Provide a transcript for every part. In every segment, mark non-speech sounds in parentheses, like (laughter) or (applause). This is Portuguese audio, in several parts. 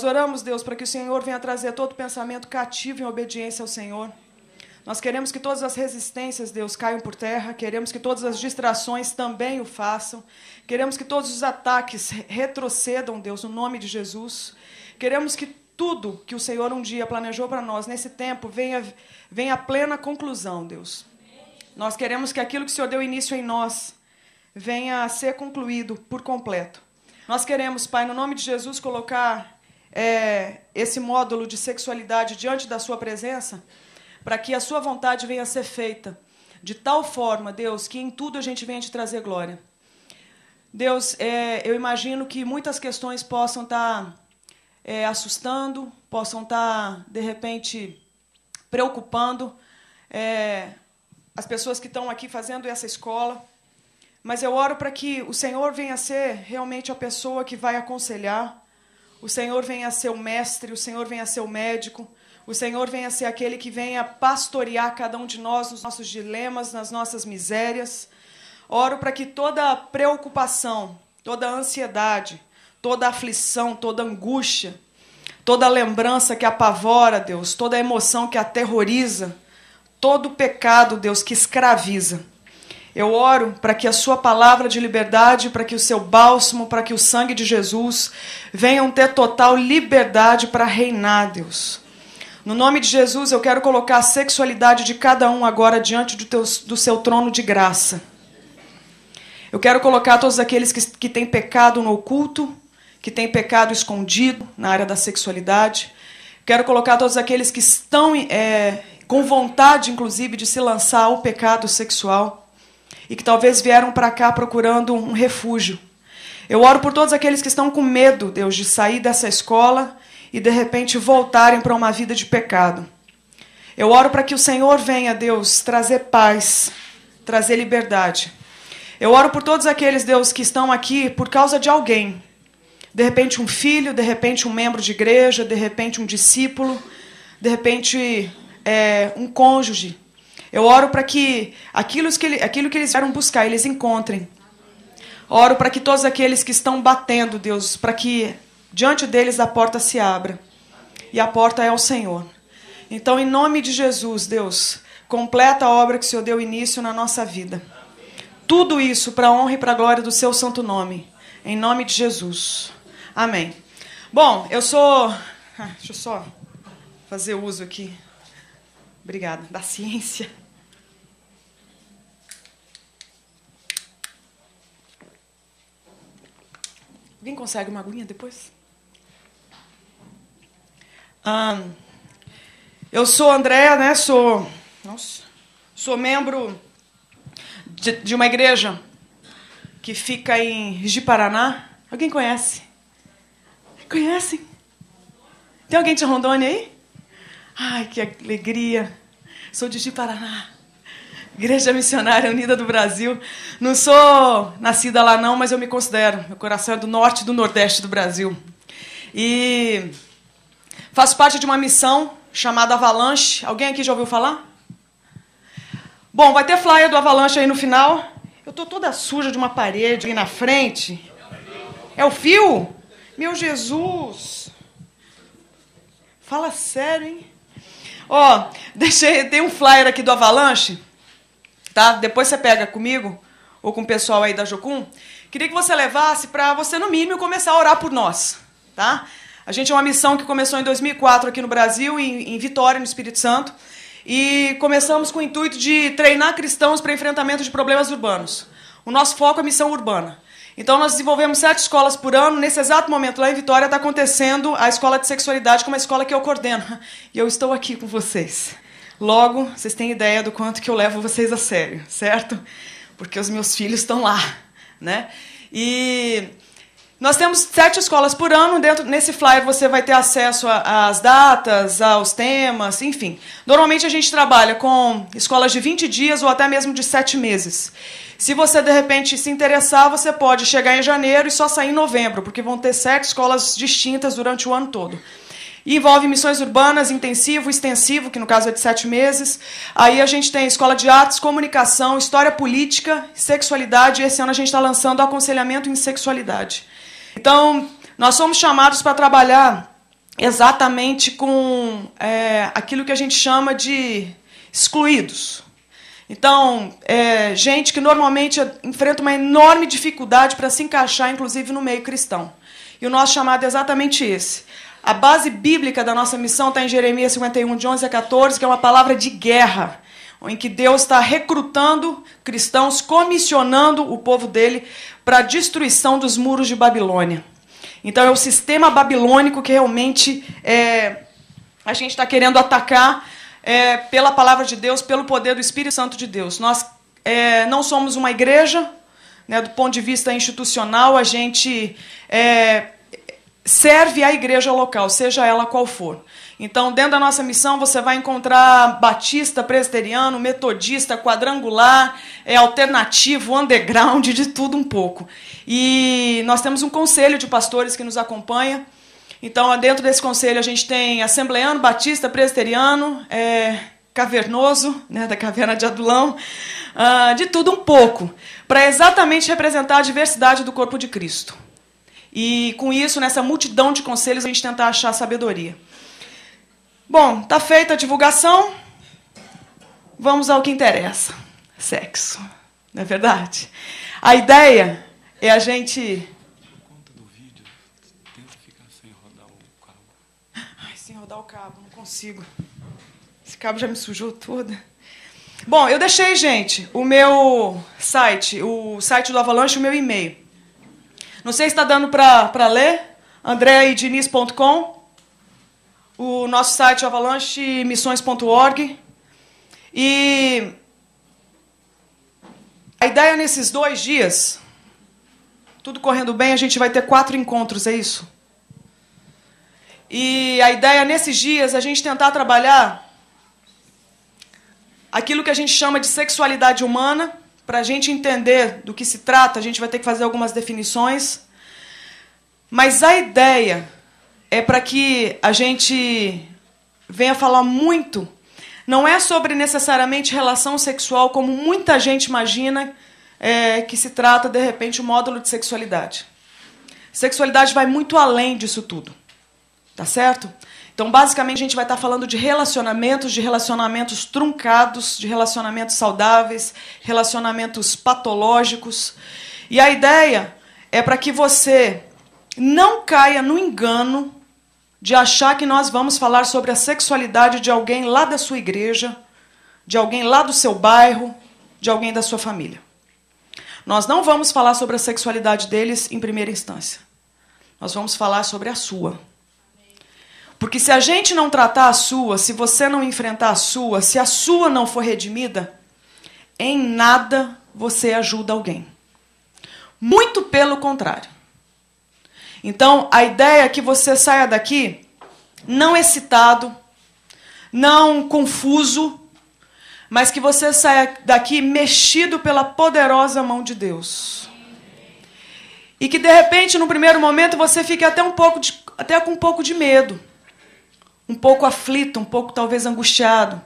Nós oramos, Deus, para que o Senhor venha trazer todo pensamento cativo em obediência ao Senhor. Nós queremos que todas as resistências, Deus, caiam por terra, queremos que todas as distrações também o façam, queremos que todos os ataques retrocedam, Deus, no nome de Jesus. Queremos que tudo que o Senhor um dia planejou para nós nesse tempo venha, venha à plena conclusão, Deus. Nós queremos que aquilo que o Senhor deu início em nós venha a ser concluído por completo. Nós queremos, Pai, no nome de Jesus, colocar é, esse módulo de sexualidade diante da sua presença, para que a sua vontade venha a ser feita de tal forma, Deus, que em tudo a gente venha te trazer glória. Deus, é, eu imagino que muitas questões possam estar tá, é, assustando, possam estar, tá, de repente, preocupando é, as pessoas que estão aqui fazendo essa escola. Mas eu oro para que o Senhor venha ser realmente a pessoa que vai aconselhar, o Senhor venha ser o mestre, o Senhor venha ser o médico, o Senhor venha ser aquele que venha pastorear cada um de nós nos nossos dilemas, nas nossas misérias. Oro para que toda preocupação, toda ansiedade, toda aflição, toda angústia, toda lembrança que apavora, Deus, toda emoção que aterroriza, todo pecado, Deus, que escraviza, eu oro para que a sua palavra de liberdade, para que o seu bálsamo, para que o sangue de Jesus venham ter total liberdade para reinar, Deus. No nome de Jesus, eu quero colocar a sexualidade de cada um agora diante do, teu, do seu trono de graça. Eu quero colocar todos aqueles que, que têm pecado no oculto, que têm pecado escondido na área da sexualidade. Quero colocar todos aqueles que estão é, com vontade, inclusive, de se lançar ao pecado sexual e que talvez vieram para cá procurando um refúgio. Eu oro por todos aqueles que estão com medo, Deus, de sair dessa escola e de repente voltarem para uma vida de pecado. Eu oro para que o Senhor venha, Deus, trazer paz, trazer liberdade. Eu oro por todos aqueles, Deus, que estão aqui por causa de alguém. De repente, um filho, de repente, um membro de igreja, de repente, um discípulo, de repente, é, um cônjuge, eu oro para que aquilo que, aquilo que eles vieram buscar, eles encontrem. Oro para que todos aqueles que estão batendo, Deus, para que diante deles a porta se abra. E a porta é o Senhor. Então, em nome de Jesus, Deus, completa a obra que o Senhor deu início na nossa vida. Tudo isso para a honra e para a glória do seu santo nome. Em nome de Jesus. Amém. Bom, eu sou. Ah, deixa eu só fazer uso aqui. Obrigada. Da ciência. Alguém consegue uma aguinha depois? eu sou Andréa, né? Sou, nossa, sou membro de, de, uma igreja que fica em Rigi Paraná. Alguém conhece? Conhecem? Tem alguém de Rondônia aí? Ai, que alegria! Sou de Paraná. Igreja Missionária Unida do Brasil. Não sou nascida lá não, mas eu me considero. Meu coração é do norte e do nordeste do Brasil. E faço parte de uma missão chamada Avalanche. Alguém aqui já ouviu falar? Bom, vai ter flyer do Avalanche aí no final. Eu tô toda suja de uma parede aí na frente. É o fio? Meu Jesus! Fala sério, hein? Ó, (laughs) deixei, tem um flyer aqui do Avalanche tá? Depois você pega comigo ou com o pessoal aí da Jocum. Queria que você levasse para você, no mínimo, começar a orar por nós, tá? A gente é uma missão que começou em 2004 aqui no Brasil, em, em Vitória, no Espírito Santo, e começamos com o intuito de treinar cristãos para enfrentamento de problemas urbanos. O nosso foco é missão urbana. Então, nós desenvolvemos sete escolas por ano. Nesse exato momento, lá em Vitória, está acontecendo a escola de sexualidade, que é uma escola que eu coordeno. (laughs) E eu estou aqui com vocês. Logo, vocês têm ideia do quanto que eu levo vocês a sério, certo? Porque os meus filhos estão lá, né? E nós temos sete escolas por ano. Dentro nesse flyer você vai ter acesso às datas, aos temas, enfim. Normalmente a gente trabalha com escolas de 20 dias ou até mesmo de sete meses. Se você de repente se interessar, você pode chegar em janeiro e só sair em novembro, porque vão ter sete escolas distintas durante o ano todo. E envolve missões urbanas, intensivo, extensivo, que no caso é de sete meses. Aí a gente tem escola de artes, comunicação, história política, sexualidade. E esse ano a gente está lançando aconselhamento em sexualidade. Então, nós somos chamados para trabalhar exatamente com é, aquilo que a gente chama de excluídos. Então, é, gente que normalmente enfrenta uma enorme dificuldade para se encaixar, inclusive, no meio cristão. E o nosso chamado é exatamente esse. A base bíblica da nossa missão está em Jeremias 51, de 11 a 14, que é uma palavra de guerra, em que Deus está recrutando cristãos, comissionando o povo dele para a destruição dos muros de Babilônia. Então é o sistema babilônico que realmente é, a gente está querendo atacar é, pela palavra de Deus, pelo poder do Espírito Santo de Deus. Nós é, não somos uma igreja, né, do ponto de vista institucional, a gente é, serve à igreja local, seja ela qual for. Então, dentro da nossa missão, você vai encontrar batista, presbiteriano, metodista, quadrangular, é, alternativo, underground, de tudo um pouco. E nós temos um conselho de pastores que nos acompanha. Então, dentro desse conselho, a gente tem assembleano, batista, presbiteriano, é, cavernoso, né, da caverna de Adulão, uh, de tudo um pouco, para exatamente representar a diversidade do corpo de Cristo. E com isso, nessa multidão de conselhos, a gente tenta achar sabedoria. Bom, tá feita a divulgação. Vamos ao que interessa: sexo. Não é verdade? A ideia é a gente. conta do vídeo, rodar o cabo. Ai, sem rodar o cabo, não consigo. Esse cabo já me sujou toda. Bom, eu deixei, gente, o meu site, o site do Avalanche, o meu e-mail. Não sei se está dando para ler. andreaidiniz.com O nosso site avalanchemissões.org E a ideia nesses dois dias, tudo correndo bem, a gente vai ter quatro encontros, é isso? E a ideia nesses dias é a gente tentar trabalhar aquilo que a gente chama de sexualidade humana para a gente entender do que se trata, a gente vai ter que fazer algumas definições. Mas a ideia é para que a gente venha falar muito. Não é sobre necessariamente relação sexual, como muita gente imagina é, que se trata, de repente, o módulo de sexualidade. Sexualidade vai muito além disso tudo. Tá certo? Então, basicamente, a gente vai estar falando de relacionamentos, de relacionamentos truncados, de relacionamentos saudáveis, relacionamentos patológicos. E a ideia é para que você não caia no engano de achar que nós vamos falar sobre a sexualidade de alguém lá da sua igreja, de alguém lá do seu bairro, de alguém da sua família. Nós não vamos falar sobre a sexualidade deles em primeira instância. Nós vamos falar sobre a sua porque se a gente não tratar a sua, se você não enfrentar a sua, se a sua não for redimida, em nada você ajuda alguém. Muito pelo contrário. Então, a ideia é que você saia daqui não excitado, não confuso, mas que você saia daqui mexido pela poderosa mão de Deus. E que de repente, no primeiro momento, você fique até um pouco de, até com um pouco de medo um pouco aflito, um pouco talvez angustiado.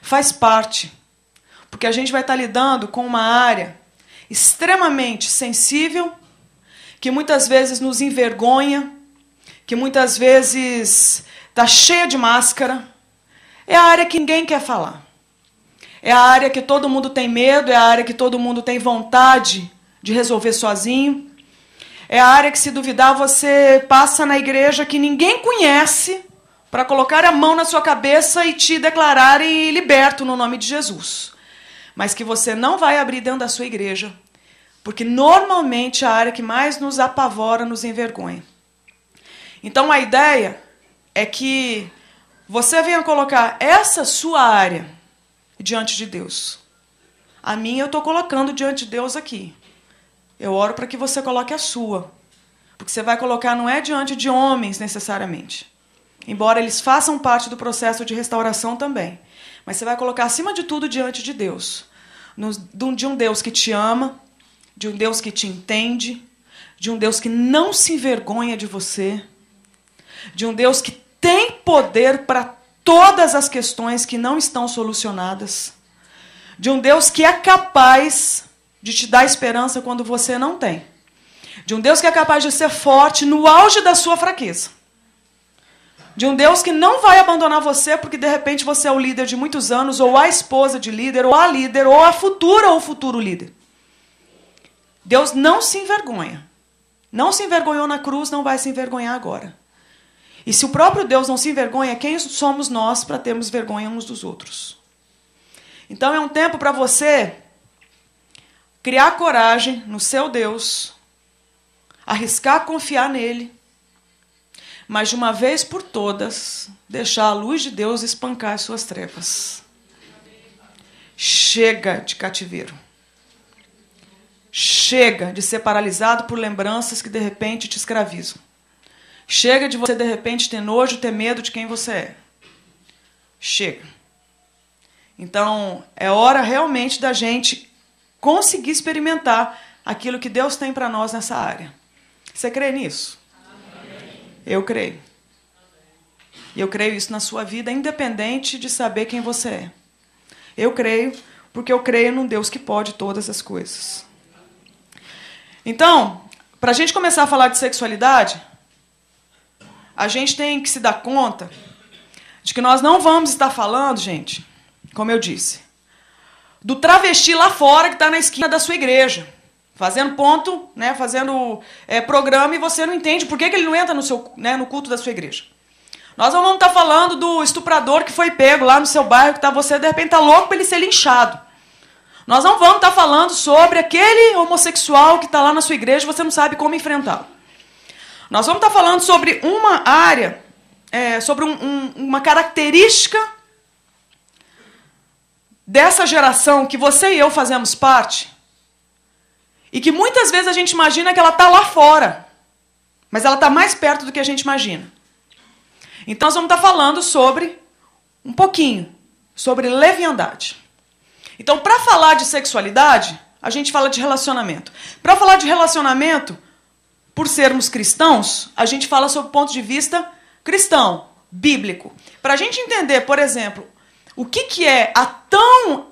Faz parte, porque a gente vai estar lidando com uma área extremamente sensível, que muitas vezes nos envergonha, que muitas vezes está cheia de máscara. É a área que ninguém quer falar. É a área que todo mundo tem medo, é a área que todo mundo tem vontade de resolver sozinho. É a área que, se duvidar, você passa na igreja que ninguém conhece para colocar a mão na sua cabeça e te declararem liberto no nome de Jesus. Mas que você não vai abrir dentro da sua igreja, porque normalmente é a área que mais nos apavora, nos envergonha. Então a ideia é que você venha colocar essa sua área diante de Deus. A minha eu estou colocando diante de Deus aqui. Eu oro para que você coloque a sua. Porque você vai colocar não é diante de homens necessariamente embora eles façam parte do processo de restauração também. Mas você vai colocar acima de tudo diante de Deus, de um Deus que te ama, de um Deus que te entende, de um Deus que não se envergonha de você, de um Deus que tem poder para todas as questões que não estão solucionadas, de um Deus que é capaz de te dar esperança quando você não tem, de um Deus que é capaz de ser forte no auge da sua fraqueza de um Deus que não vai abandonar você porque de repente você é o líder de muitos anos, ou a esposa de líder, ou a líder, ou a futura ou futuro líder. Deus não se envergonha. Não se envergonhou na cruz, não vai se envergonhar agora. E se o próprio Deus não se envergonha, quem somos nós para termos vergonha uns dos outros? Então é um tempo para você criar coragem no seu Deus, arriscar confiar nele mas de uma vez por todas deixar a luz de Deus espancar as suas trevas. Chega de cativeiro. Chega de ser paralisado por lembranças que de repente te escravizam. Chega de você de repente ter nojo, ter medo de quem você é. Chega. Então, é hora realmente da gente conseguir experimentar aquilo que Deus tem para nós nessa área. Você crê nisso? Eu creio. E eu creio isso na sua vida, independente de saber quem você é. Eu creio, porque eu creio num Deus que pode todas as coisas. Então, para a gente começar a falar de sexualidade, a gente tem que se dar conta de que nós não vamos estar falando, gente, como eu disse, do travesti lá fora que está na esquina da sua igreja fazendo ponto, né, fazendo é, programa, e você não entende por que, que ele não entra no, seu, né, no culto da sua igreja. Nós não vamos estar tá falando do estuprador que foi pego lá no seu bairro, que tá, você de repente está louco para ele ser linchado. Nós não vamos estar tá falando sobre aquele homossexual que está lá na sua igreja e você não sabe como enfrentá-lo. Nós vamos estar tá falando sobre uma área, é, sobre um, um, uma característica dessa geração que você e eu fazemos parte, e que muitas vezes a gente imagina que ela está lá fora, mas ela está mais perto do que a gente imagina. Então nós vamos estar tá falando sobre um pouquinho sobre leviandade. Então, para falar de sexualidade, a gente fala de relacionamento. Para falar de relacionamento, por sermos cristãos, a gente fala sobre o ponto de vista cristão, bíblico. Para a gente entender, por exemplo, o que, que é a tão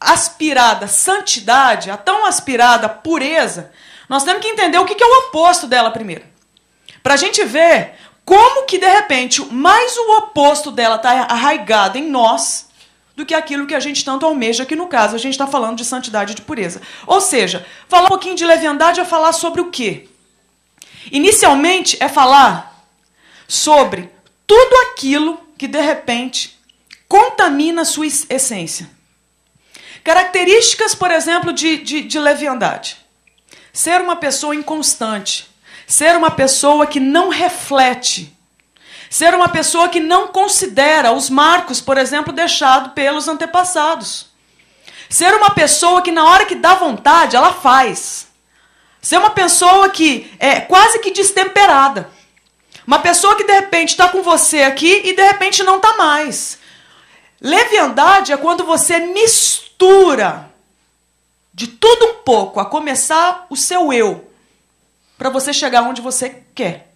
aspirada santidade, a tão aspirada pureza, nós temos que entender o que é o oposto dela primeiro. Para a gente ver como que, de repente, mais o oposto dela está arraigado em nós do que aquilo que a gente tanto almeja, que no caso a gente está falando de santidade e de pureza. Ou seja, falar um pouquinho de leviandade é falar sobre o quê? Inicialmente é falar sobre tudo aquilo que, de repente, contamina a sua essência. Características, por exemplo, de, de, de leviandade: ser uma pessoa inconstante, ser uma pessoa que não reflete, ser uma pessoa que não considera os marcos, por exemplo, deixados pelos antepassados, ser uma pessoa que, na hora que dá vontade, ela faz, ser uma pessoa que é quase que destemperada. Uma pessoa que de repente está com você aqui e de repente não está mais. Leviandade é quando você mistura de tudo um pouco, a começar o seu eu, para você chegar onde você quer.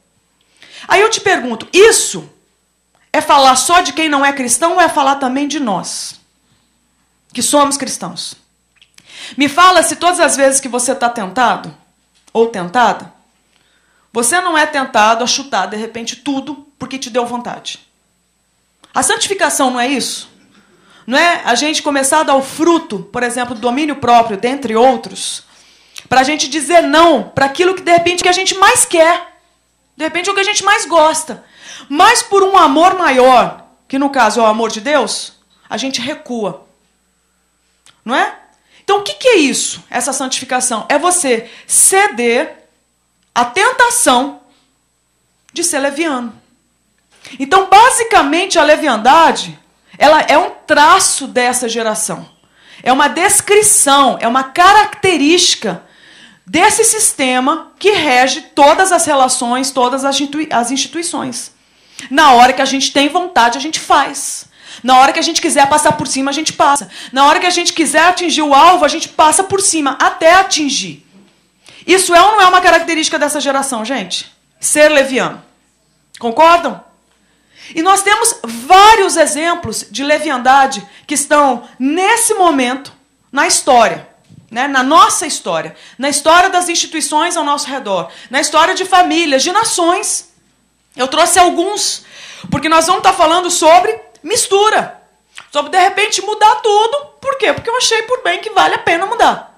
Aí eu te pergunto: isso é falar só de quem não é cristão ou é falar também de nós, que somos cristãos? Me fala se todas as vezes que você está tentado ou tentada, você não é tentado a chutar de repente tudo porque te deu vontade. A santificação não é isso? não é? A gente começar a dar o fruto, por exemplo, do domínio próprio, dentre outros, para a gente dizer não para aquilo que de repente que a gente mais quer, de repente é o que a gente mais gosta, mas por um amor maior, que no caso é o amor de Deus, a gente recua, não é? Então o que, que é isso? Essa santificação é você ceder à tentação de ser leviano. Então, basicamente, a leviandade ela é um traço dessa geração. É uma descrição, é uma característica desse sistema que rege todas as relações, todas as, as instituições. Na hora que a gente tem vontade, a gente faz. Na hora que a gente quiser passar por cima, a gente passa. Na hora que a gente quiser atingir o alvo, a gente passa por cima, até atingir. Isso é ou não é uma característica dessa geração, gente? Ser leviano. Concordam? E nós temos vários exemplos de leviandade que estão nesse momento na história, né? na nossa história, na história das instituições ao nosso redor, na história de famílias, de nações. Eu trouxe alguns, porque nós vamos estar tá falando sobre mistura, sobre de repente mudar tudo. Por quê? Porque eu achei por bem que vale a pena mudar.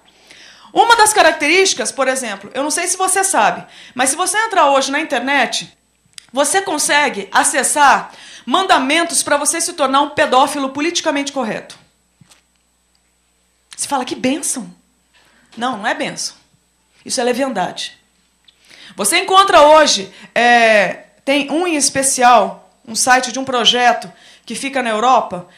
Uma das características, por exemplo, eu não sei se você sabe, mas se você entrar hoje na internet, você consegue acessar mandamentos para você se tornar um pedófilo politicamente correto. Você fala, que bênção. Não, não é bênção. Isso é leviandade. Você encontra hoje, é, tem um em especial, um site de um projeto que fica na Europa,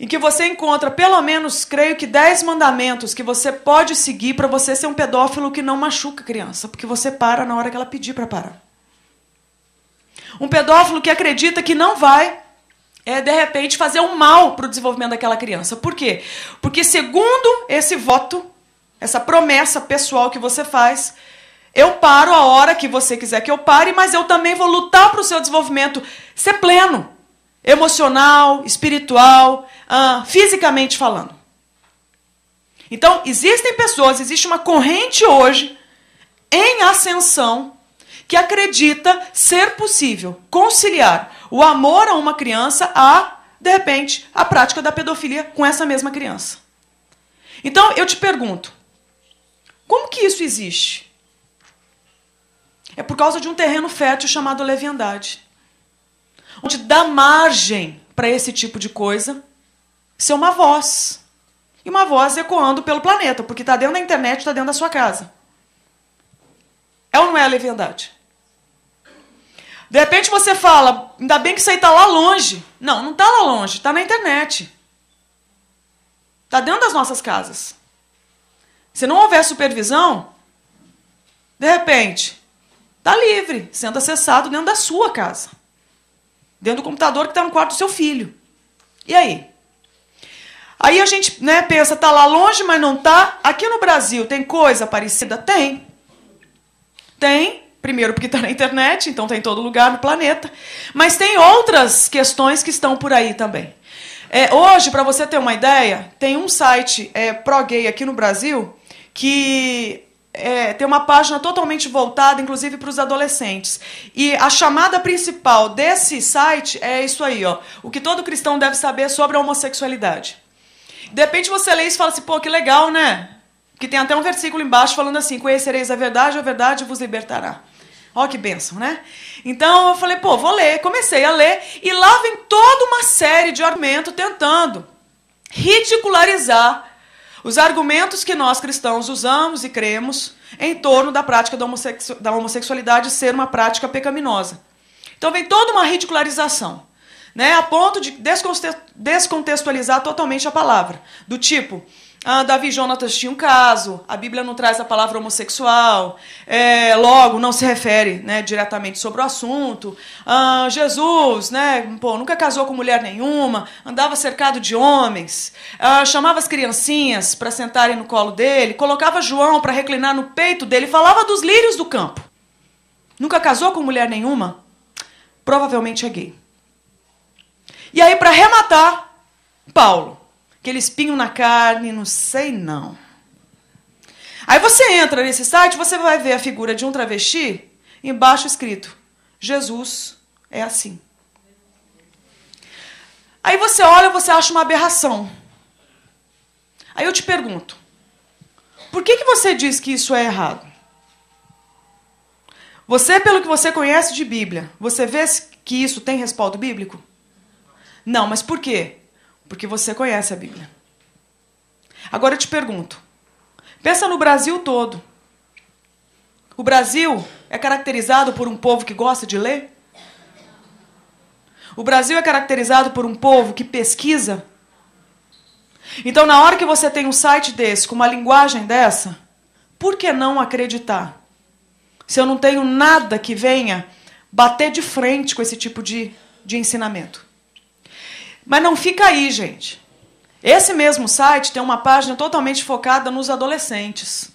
em que você encontra pelo menos, creio que, 10 mandamentos que você pode seguir para você ser um pedófilo que não machuca a criança, porque você para na hora que ela pedir para parar. Um pedófilo que acredita que não vai, é, de repente, fazer um mal para o desenvolvimento daquela criança. Por quê? Porque, segundo esse voto, essa promessa pessoal que você faz, eu paro a hora que você quiser que eu pare, mas eu também vou lutar para o seu desenvolvimento ser pleno, emocional, espiritual, uh, fisicamente falando. Então, existem pessoas, existe uma corrente hoje em ascensão que acredita ser possível conciliar o amor a uma criança a, de repente, a prática da pedofilia com essa mesma criança. Então, eu te pergunto, como que isso existe? É por causa de um terreno fértil chamado leviandade, onde dá margem para esse tipo de coisa ser uma voz. E uma voz ecoando pelo planeta, porque está dentro da internet, está dentro da sua casa. É ou não é a leviandade? De repente você fala, ainda bem que isso aí está lá longe. Não, não está lá longe, está na internet. Está dentro das nossas casas. Se não houver supervisão, de repente, está livre, sendo acessado dentro da sua casa. Dentro do computador que está no quarto do seu filho. E aí? Aí a gente né, pensa, está lá longe, mas não está. Aqui no Brasil tem coisa parecida? Tem. Tem. Primeiro, porque está na internet, então tem tá todo lugar no planeta. Mas tem outras questões que estão por aí também. É, hoje, para você ter uma ideia, tem um site é, pró-gay aqui no Brasil que é, tem uma página totalmente voltada, inclusive, para os adolescentes. E a chamada principal desse site é isso aí, ó. O que todo cristão deve saber é sobre a homossexualidade. De repente você lê isso e fala assim, pô, que legal, né? Que tem até um versículo embaixo falando assim: Conhecereis a verdade, a verdade vos libertará. Ó que bênção, né? Então eu falei, pô, vou ler. Comecei a ler e lá vem toda uma série de argumentos tentando ridicularizar os argumentos que nós cristãos usamos e cremos em torno da prática da, homossexu da homossexualidade ser uma prática pecaminosa. Então vem toda uma ridicularização né, a ponto de descontextualizar totalmente a palavra. Do tipo, ah, Davi e Jonatas tinham um caso, a Bíblia não traz a palavra homossexual, é, logo não se refere né, diretamente sobre o assunto. Ah, Jesus né, pô, nunca casou com mulher nenhuma, andava cercado de homens, ah, chamava as criancinhas para sentarem no colo dele, colocava João para reclinar no peito dele, falava dos lírios do campo. Nunca casou com mulher nenhuma? Provavelmente é gay. E aí, para rematar, Paulo, aquele espinho na carne, não sei não. Aí você entra nesse site, você vai ver a figura de um travesti, embaixo escrito: Jesus é assim. Aí você olha, você acha uma aberração. Aí eu te pergunto: por que, que você diz que isso é errado? Você, pelo que você conhece de Bíblia, você vê que isso tem respaldo bíblico? Não, mas por quê? Porque você conhece a Bíblia. Agora eu te pergunto. Pensa no Brasil todo. O Brasil é caracterizado por um povo que gosta de ler? O Brasil é caracterizado por um povo que pesquisa? Então, na hora que você tem um site desse, com uma linguagem dessa, por que não acreditar? Se eu não tenho nada que venha bater de frente com esse tipo de, de ensinamento. Mas não fica aí, gente. Esse mesmo site tem uma página totalmente focada nos adolescentes,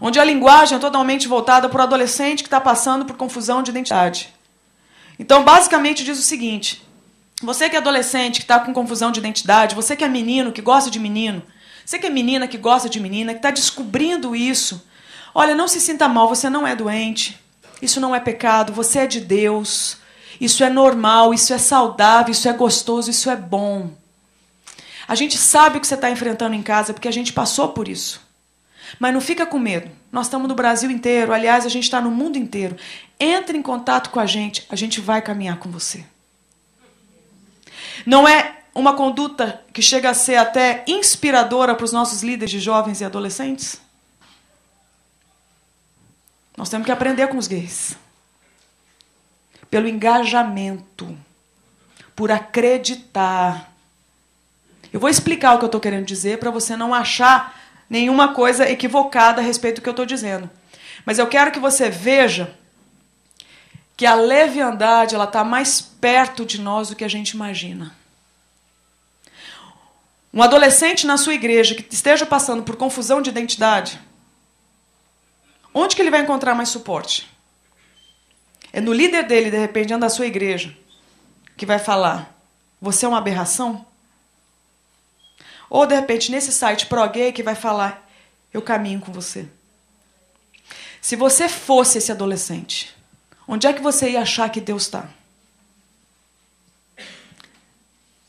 onde a linguagem é totalmente voltada para o adolescente que está passando por confusão de identidade. Então, basicamente, diz o seguinte: você que é adolescente, que está com confusão de identidade, você que é menino, que gosta de menino, você que é menina, que gosta de menina, que está descobrindo isso, olha, não se sinta mal, você não é doente, isso não é pecado, você é de Deus. Isso é normal, isso é saudável, isso é gostoso, isso é bom. A gente sabe o que você está enfrentando em casa porque a gente passou por isso. Mas não fica com medo. Nós estamos no Brasil inteiro, aliás, a gente está no mundo inteiro. Entre em contato com a gente, a gente vai caminhar com você. Não é uma conduta que chega a ser até inspiradora para os nossos líderes de jovens e adolescentes? Nós temos que aprender com os gays pelo engajamento, por acreditar. Eu vou explicar o que eu estou querendo dizer para você não achar nenhuma coisa equivocada a respeito do que eu estou dizendo. Mas eu quero que você veja que a leviandade ela está mais perto de nós do que a gente imagina. Um adolescente na sua igreja que esteja passando por confusão de identidade, onde que ele vai encontrar mais suporte? É no líder dele, de repente, dentro da sua igreja, que vai falar: você é uma aberração? Ou, de repente, nesse site pró-gay que vai falar: eu caminho com você. Se você fosse esse adolescente, onde é que você ia achar que Deus está?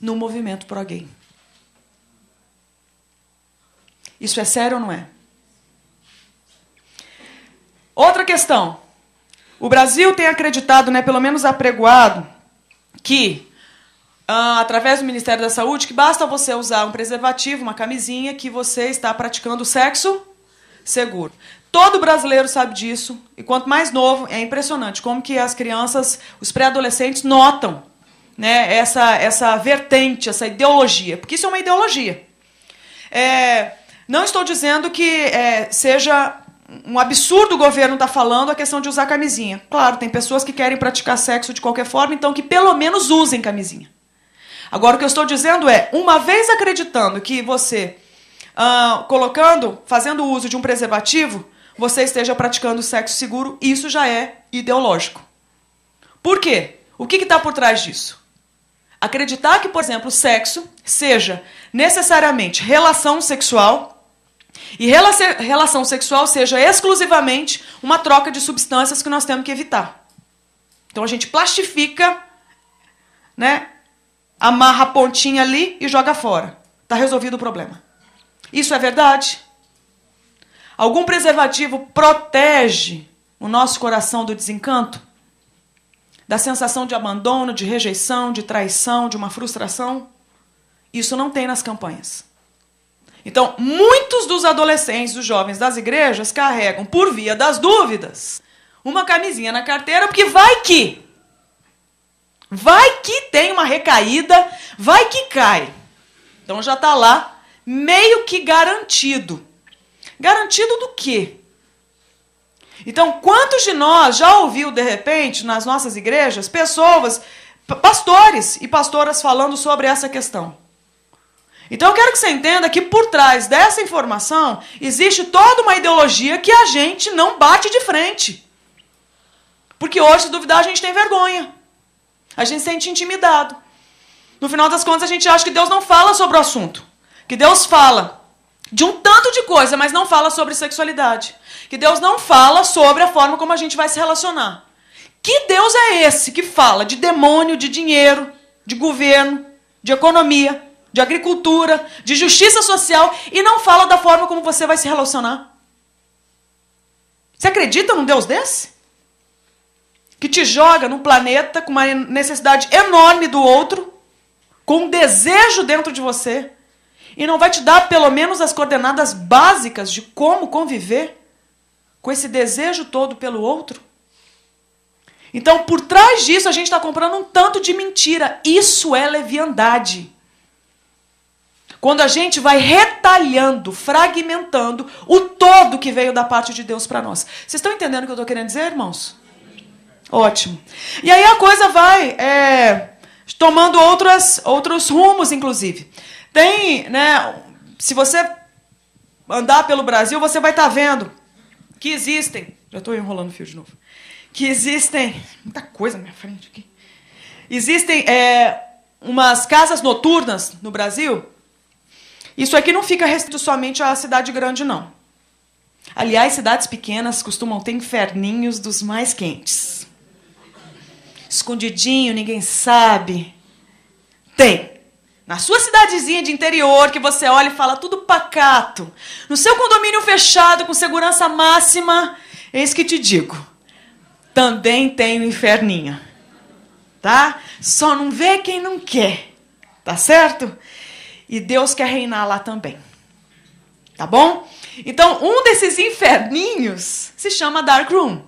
No movimento pró-gay. Isso é sério ou não é? Outra questão. O Brasil tem acreditado, né, pelo menos apregoado, que ah, através do Ministério da Saúde, que basta você usar um preservativo, uma camisinha, que você está praticando sexo seguro. Todo brasileiro sabe disso, e quanto mais novo, é impressionante como que as crianças, os pré-adolescentes notam né, essa, essa vertente, essa ideologia, porque isso é uma ideologia. É, não estou dizendo que é, seja um absurdo o governo está falando a questão de usar camisinha. Claro, tem pessoas que querem praticar sexo de qualquer forma, então que pelo menos usem camisinha. Agora, o que eu estou dizendo é, uma vez acreditando que você, ah, colocando, fazendo uso de um preservativo, você esteja praticando sexo seguro, isso já é ideológico. Por quê? O que está por trás disso? Acreditar que, por exemplo, sexo seja necessariamente relação sexual e relação sexual seja exclusivamente uma troca de substâncias que nós temos que evitar. Então a gente plastifica, né? Amarra a pontinha ali e joga fora. Está resolvido o problema. Isso é verdade? Algum preservativo protege o nosso coração do desencanto? Da sensação de abandono, de rejeição, de traição, de uma frustração? Isso não tem nas campanhas. Então, muitos dos adolescentes, dos jovens das igrejas carregam, por via das dúvidas, uma camisinha na carteira, porque vai que. Vai que tem uma recaída, vai que cai. Então já está lá meio que garantido. Garantido do quê? Então, quantos de nós já ouviu de repente nas nossas igrejas pessoas, pastores e pastoras falando sobre essa questão? Então eu quero que você entenda que por trás dessa informação existe toda uma ideologia que a gente não bate de frente. Porque hoje, se duvidar, a gente tem vergonha. A gente se sente intimidado. No final das contas, a gente acha que Deus não fala sobre o assunto. Que Deus fala de um tanto de coisa, mas não fala sobre sexualidade. Que Deus não fala sobre a forma como a gente vai se relacionar. Que Deus é esse que fala de demônio, de dinheiro, de governo, de economia? de agricultura, de justiça social e não fala da forma como você vai se relacionar. Você acredita num Deus desse? Que te joga num planeta com uma necessidade enorme do outro, com um desejo dentro de você, e não vai te dar pelo menos as coordenadas básicas de como conviver com esse desejo todo pelo outro? Então, por trás disso, a gente está comprando um tanto de mentira. Isso é leviandade. Quando a gente vai retalhando, fragmentando o todo que veio da parte de Deus para nós. Vocês estão entendendo o que eu estou querendo dizer, irmãos? Ótimo. E aí a coisa vai é, tomando outras, outros rumos, inclusive. Tem, né? Se você andar pelo Brasil, você vai estar tá vendo que existem. Já estou enrolando o fio de novo. Que existem. Muita coisa na minha frente aqui. Existem é, umas casas noturnas no Brasil isso aqui não fica restrito somente à cidade grande, não. Aliás, cidades pequenas costumam ter inferninhos dos mais quentes. Escondidinho, ninguém sabe. Tem. Na sua cidadezinha de interior, que você olha e fala tudo pacato, no seu condomínio fechado, com segurança máxima, eis que te digo: também tem o um inferninho. Tá? Só não vê quem não quer. Tá certo? E Deus quer reinar lá também. Tá bom? Então, um desses inferninhos se chama Dark Room. O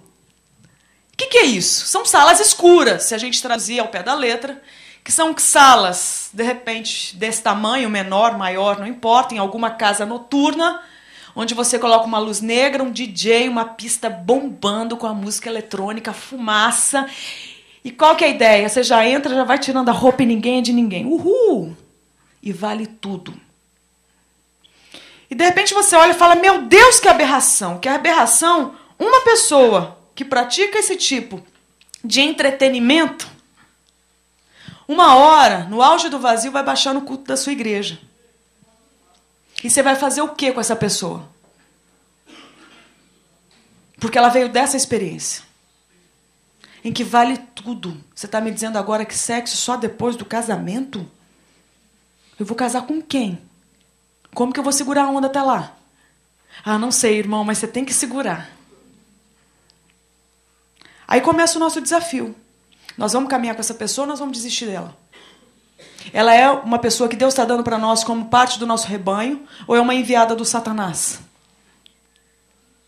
que, que, é isso? São salas escuras, se a gente traduzir ao pé da letra, que são salas, de repente, desse tamanho, menor, maior, não importa, em alguma casa noturna, onde você coloca uma luz negra, um DJ, uma pista bombando com a música eletrônica, fumaça. E qual que é a ideia? Você já entra, já vai tirando a roupa e ninguém é de ninguém. Uhul! e vale tudo. E de repente você olha e fala: Meu Deus, que aberração! Que aberração! Uma pessoa que pratica esse tipo de entretenimento, uma hora, no auge do vazio, vai baixar no culto da sua igreja. E você vai fazer o que com essa pessoa? Porque ela veio dessa experiência. Em que vale tudo. Você está me dizendo agora que sexo só depois do casamento? Eu vou casar com quem? Como que eu vou segurar a onda até lá? Ah, não sei, irmão, mas você tem que segurar. Aí começa o nosso desafio. Nós vamos caminhar com essa pessoa, ou nós vamos desistir dela. Ela é uma pessoa que Deus está dando para nós como parte do nosso rebanho, ou é uma enviada do Satanás?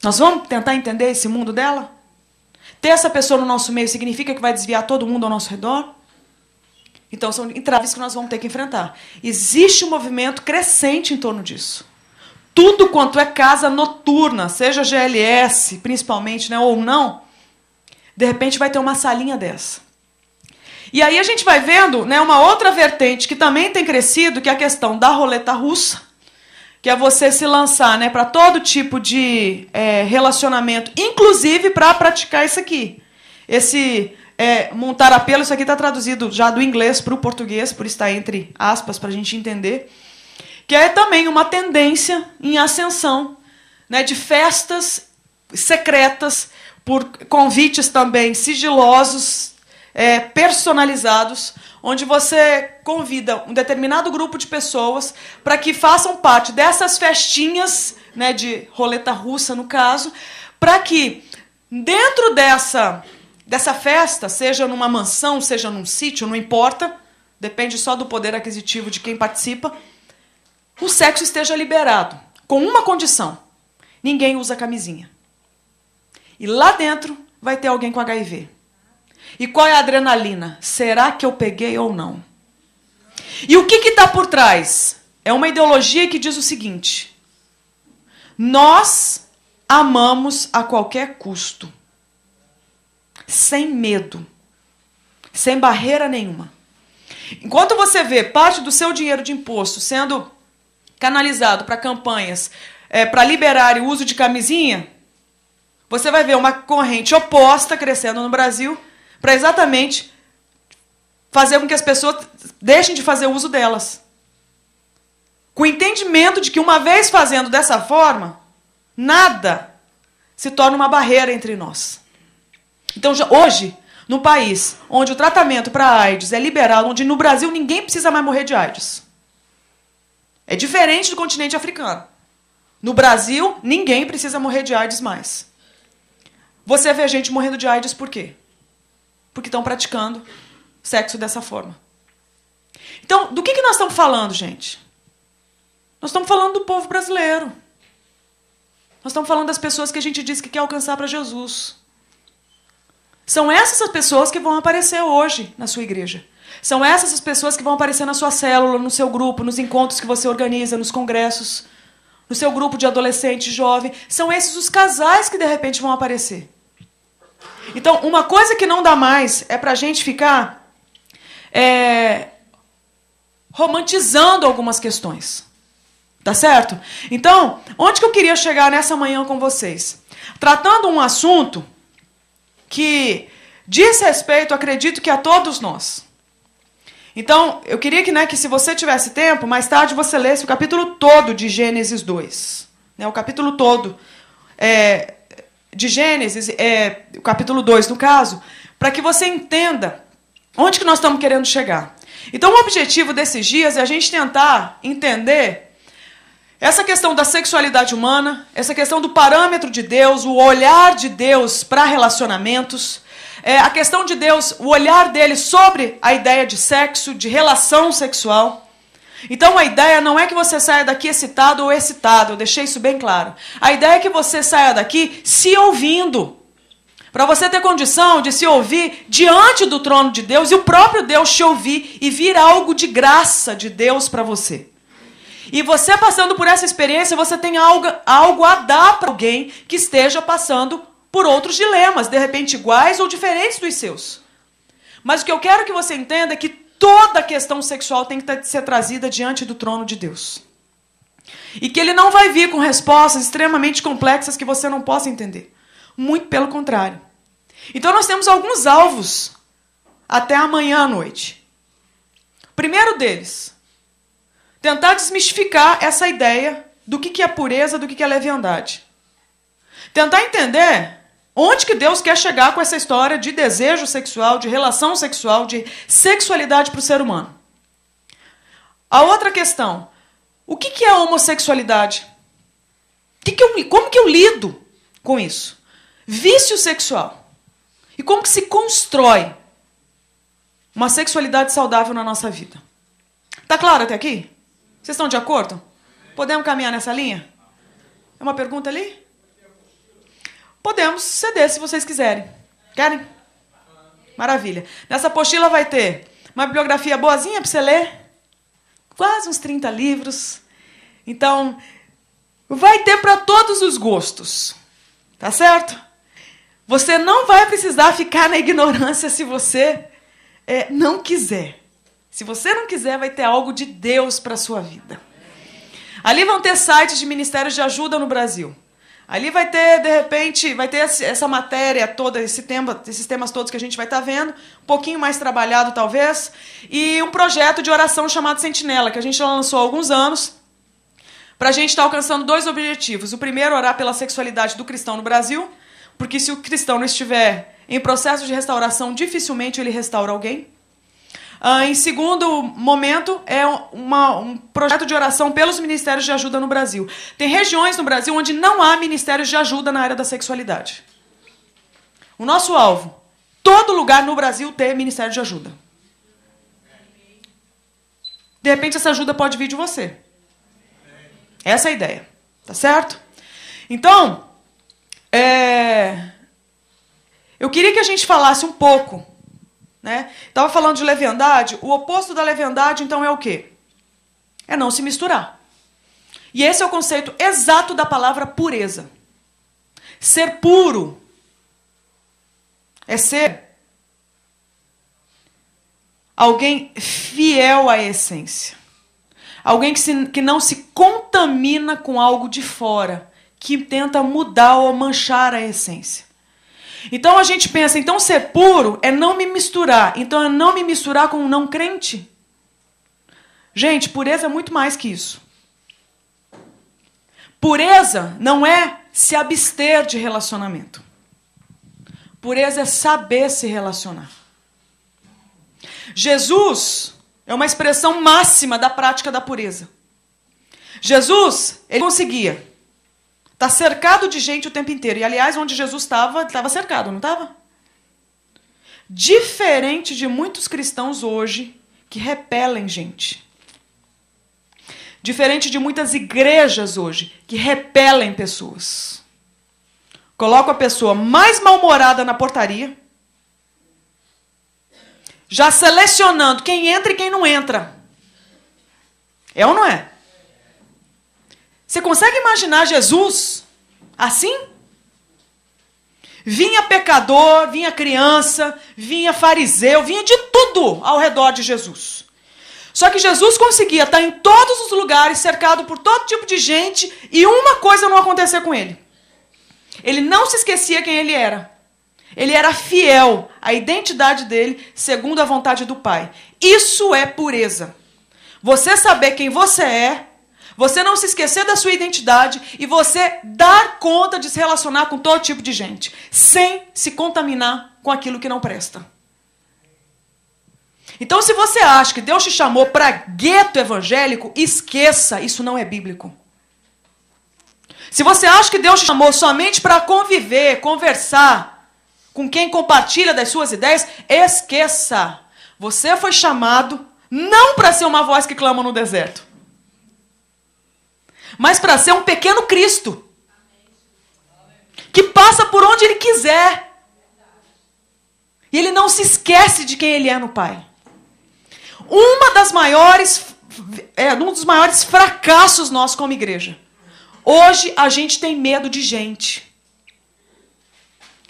Nós vamos tentar entender esse mundo dela? Ter essa pessoa no nosso meio significa que vai desviar todo mundo ao nosso redor? Então, são entraves que nós vamos ter que enfrentar. Existe um movimento crescente em torno disso. Tudo quanto é casa noturna, seja GLS, principalmente, né, ou não, de repente vai ter uma salinha dessa. E aí a gente vai vendo né, uma outra vertente que também tem crescido, que é a questão da roleta russa, que é você se lançar né, para todo tipo de é, relacionamento, inclusive para praticar isso aqui. Esse é, montar apelo, isso aqui está traduzido já do inglês para o português, por estar entre aspas, para a gente entender, que é também uma tendência em ascensão né, de festas secretas, por convites também sigilosos, é, personalizados, onde você convida um determinado grupo de pessoas para que façam parte dessas festinhas, né, de roleta russa no caso, para que dentro dessa dessa festa, seja numa mansão, seja num sítio, não importa, depende só do poder aquisitivo de quem participa, o sexo esteja liberado, com uma condição: ninguém usa camisinha. E lá dentro vai ter alguém com HIV. E qual é a adrenalina? Será que eu peguei ou não? E o que está por trás? É uma ideologia que diz o seguinte: nós amamos a qualquer custo sem medo, sem barreira nenhuma. Enquanto você vê parte do seu dinheiro de imposto sendo canalizado para campanhas é, para liberar o uso de camisinha, você vai ver uma corrente oposta crescendo no Brasil para exatamente fazer com que as pessoas deixem de fazer uso delas. Com o entendimento de que, uma vez fazendo dessa forma, nada se torna uma barreira entre nós. Então, já, hoje, no país onde o tratamento para AIDS é liberal, onde no Brasil ninguém precisa mais morrer de AIDS. É diferente do continente africano. No Brasil, ninguém precisa morrer de AIDS mais. Você vê gente morrendo de AIDS por quê? Porque estão praticando sexo dessa forma. Então, do que, que nós estamos falando, gente? Nós estamos falando do povo brasileiro. Nós estamos falando das pessoas que a gente diz que quer alcançar para Jesus. São essas as pessoas que vão aparecer hoje na sua igreja. São essas as pessoas que vão aparecer na sua célula, no seu grupo, nos encontros que você organiza, nos congressos, no seu grupo de adolescente, jovem. São esses os casais que de repente vão aparecer. Então, uma coisa que não dá mais é para a gente ficar é, romantizando algumas questões. Tá certo? Então, onde que eu queria chegar nessa manhã com vocês? Tratando um assunto que diz respeito, acredito que a todos nós. Então, eu queria que, né, que se você tivesse tempo, mais tarde você lesse o capítulo todo de Gênesis 2. Né, o capítulo todo é, de Gênesis, é, o capítulo 2, no caso, para que você entenda onde que nós estamos querendo chegar. Então, o objetivo desses dias é a gente tentar entender essa questão da sexualidade humana, essa questão do parâmetro de Deus, o olhar de Deus para relacionamentos, é, a questão de Deus, o olhar dele sobre a ideia de sexo, de relação sexual. Então a ideia não é que você saia daqui excitado ou excitado, eu deixei isso bem claro. A ideia é que você saia daqui se ouvindo. Para você ter condição de se ouvir diante do trono de Deus e o próprio Deus te ouvir e vir algo de graça de Deus para você. E você passando por essa experiência, você tem algo, algo a dar para alguém que esteja passando por outros dilemas, de repente iguais ou diferentes dos seus. Mas o que eu quero que você entenda é que toda questão sexual tem que ser trazida diante do trono de Deus. E que ele não vai vir com respostas extremamente complexas que você não possa entender. Muito pelo contrário. Então nós temos alguns alvos até amanhã à noite. O primeiro deles, tentar desmistificar essa ideia do que é pureza, do que é leviandade. Tentar entender onde que Deus quer chegar com essa história de desejo sexual, de relação sexual, de sexualidade para o ser humano. A outra questão, o que é a homossexualidade? Como que eu lido com isso? Vício sexual. E como que se constrói uma sexualidade saudável na nossa vida? Tá claro até aqui? Vocês estão de acordo? Podemos caminhar nessa linha? É uma pergunta ali? Podemos ceder se vocês quiserem. Querem? Maravilha. Nessa apostila vai ter uma bibliografia boazinha para você ler. Quase uns 30 livros. Então, vai ter para todos os gostos. Tá certo? Você não vai precisar ficar na ignorância se você é, não quiser. Se você não quiser, vai ter algo de Deus para sua vida. Ali vão ter sites de ministérios de ajuda no Brasil. Ali vai ter, de repente, vai ter essa matéria toda, esse tema, esses temas todos que a gente vai estar tá vendo, um pouquinho mais trabalhado talvez, e um projeto de oração chamado Sentinela, que a gente já lançou há alguns anos, para a gente estar tá alcançando dois objetivos. O primeiro, orar pela sexualidade do cristão no Brasil, porque se o cristão não estiver em processo de restauração, dificilmente ele restaura alguém. Uh, em segundo momento, é uma, um projeto de oração pelos ministérios de ajuda no Brasil. Tem regiões no Brasil onde não há ministérios de ajuda na área da sexualidade. O nosso alvo, todo lugar no Brasil ter ministério de ajuda. De repente, essa ajuda pode vir de você. Essa é a ideia. Tá certo? Então, é... eu queria que a gente falasse um pouco né? Estava falando de leviandade. O oposto da leviandade, então, é o quê? É não se misturar. E esse é o conceito exato da palavra pureza. Ser puro é ser alguém fiel à essência. Alguém que, se, que não se contamina com algo de fora, que tenta mudar ou manchar a essência. Então a gente pensa, então ser puro é não me misturar. Então é não me misturar com um não crente. Gente, pureza é muito mais que isso. Pureza não é se abster de relacionamento. Pureza é saber se relacionar. Jesus é uma expressão máxima da prática da pureza. Jesus, ele conseguia Está cercado de gente o tempo inteiro. E, aliás, onde Jesus estava, estava cercado, não estava? Diferente de muitos cristãos hoje que repelem gente. Diferente de muitas igrejas hoje que repelem pessoas. Coloca a pessoa mais mal-humorada na portaria, já selecionando quem entra e quem não entra. É ou não é? Você consegue imaginar Jesus assim? Vinha pecador, vinha criança, vinha fariseu, vinha de tudo ao redor de Jesus. Só que Jesus conseguia estar em todos os lugares, cercado por todo tipo de gente, e uma coisa não acontecer com ele. Ele não se esquecia quem ele era. Ele era fiel à identidade dele, segundo a vontade do Pai. Isso é pureza. Você saber quem você é você não se esquecer da sua identidade e você dar conta de se relacionar com todo tipo de gente, sem se contaminar com aquilo que não presta. Então, se você acha que Deus te chamou para gueto evangélico, esqueça, isso não é bíblico. Se você acha que Deus te chamou somente para conviver, conversar com quem compartilha das suas ideias, esqueça. Você foi chamado não para ser uma voz que clama no deserto mas para ser um pequeno Cristo que passa por onde ele quiser. E ele não se esquece de quem ele é no Pai. Uma das maiores é um dos maiores fracassos nós como igreja. Hoje a gente tem medo de gente.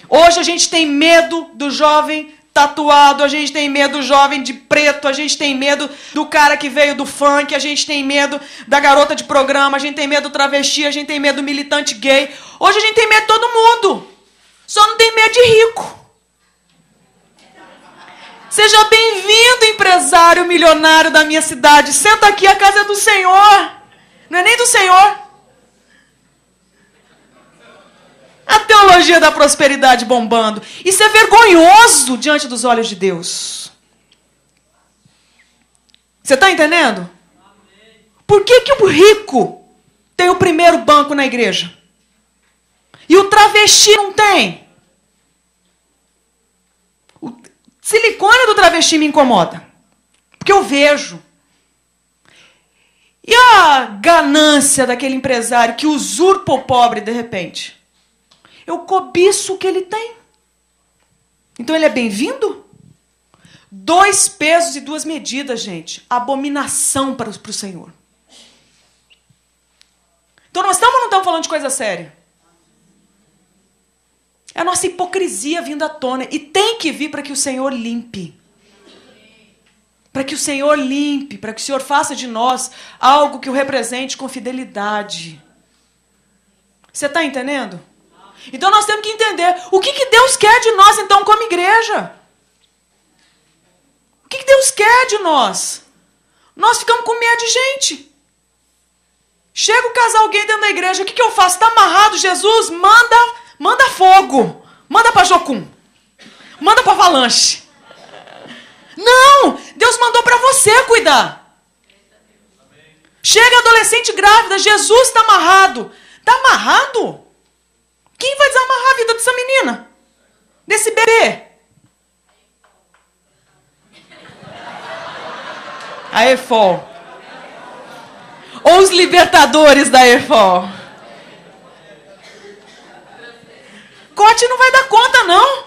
Hoje a gente tem medo do jovem tatuado, a gente tem medo do jovem de preto, a gente tem medo do cara que veio do funk, a gente tem medo da garota de programa, a gente tem medo do travesti, a gente tem medo do militante gay. Hoje a gente tem medo de todo mundo. Só não tem medo de rico. Seja bem-vindo, empresário milionário da minha cidade. Senta aqui, a casa é do Senhor. Não é nem do Senhor. A teologia da prosperidade bombando. Isso é vergonhoso diante dos olhos de Deus. Você está entendendo? Por que, que o rico tem o primeiro banco na igreja? E o travesti não tem? O silicone do travesti me incomoda. Porque eu vejo. E a ganância daquele empresário que usurpa o pobre de repente? Eu cobiço o que ele tem. Então ele é bem-vindo? Dois pesos e duas medidas, gente. Abominação para, para o Senhor. Então nós estamos ou não estamos falando de coisa séria? É a nossa hipocrisia vindo à tona. E tem que vir para que o Senhor limpe. Para que o Senhor limpe, para que o Senhor faça de nós algo que o represente com fidelidade. Você está entendendo? Então nós temos que entender o que, que Deus quer de nós, então, como igreja. O que, que Deus quer de nós? Nós ficamos com medo de gente. Chega o casal alguém dentro da igreja, o que, que eu faço? Está amarrado, Jesus? Manda, manda fogo. Manda para Jocum. Manda para Avalanche. Não! Deus mandou para você cuidar. Chega adolescente grávida, Jesus está amarrado. Está amarrado? Quem vai desamarrar a vida dessa menina? Desse bebê? A EFOL. Ou os libertadores da EFOL. Cote não vai dar conta, não.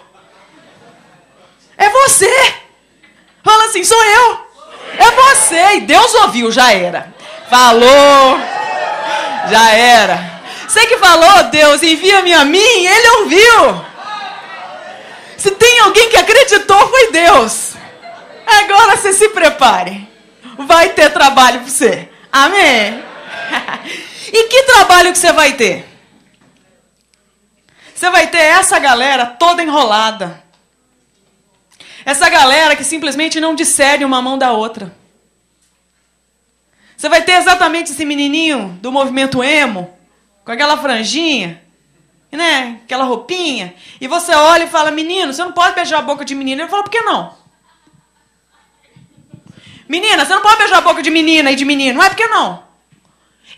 É você. Fala assim, sou eu. É você. E Deus ouviu, já era. Falou. Já era. Você que falou, Deus, envia-me a mim, ele ouviu. Se tem alguém que acreditou, foi Deus. Agora você se prepare. Vai ter trabalho para você. Amém? (laughs) E que trabalho que você vai ter? Você vai ter essa galera toda enrolada. Essa galera que simplesmente não discerne uma mão da outra. Você vai ter exatamente esse menininho do movimento emo com aquela franjinha, né? Aquela roupinha. E você olha e fala, menino, você não pode beijar a boca de menina. Ele fala, por que não? Menina, você não pode beijar a boca de menina e de menino. Não é por que não?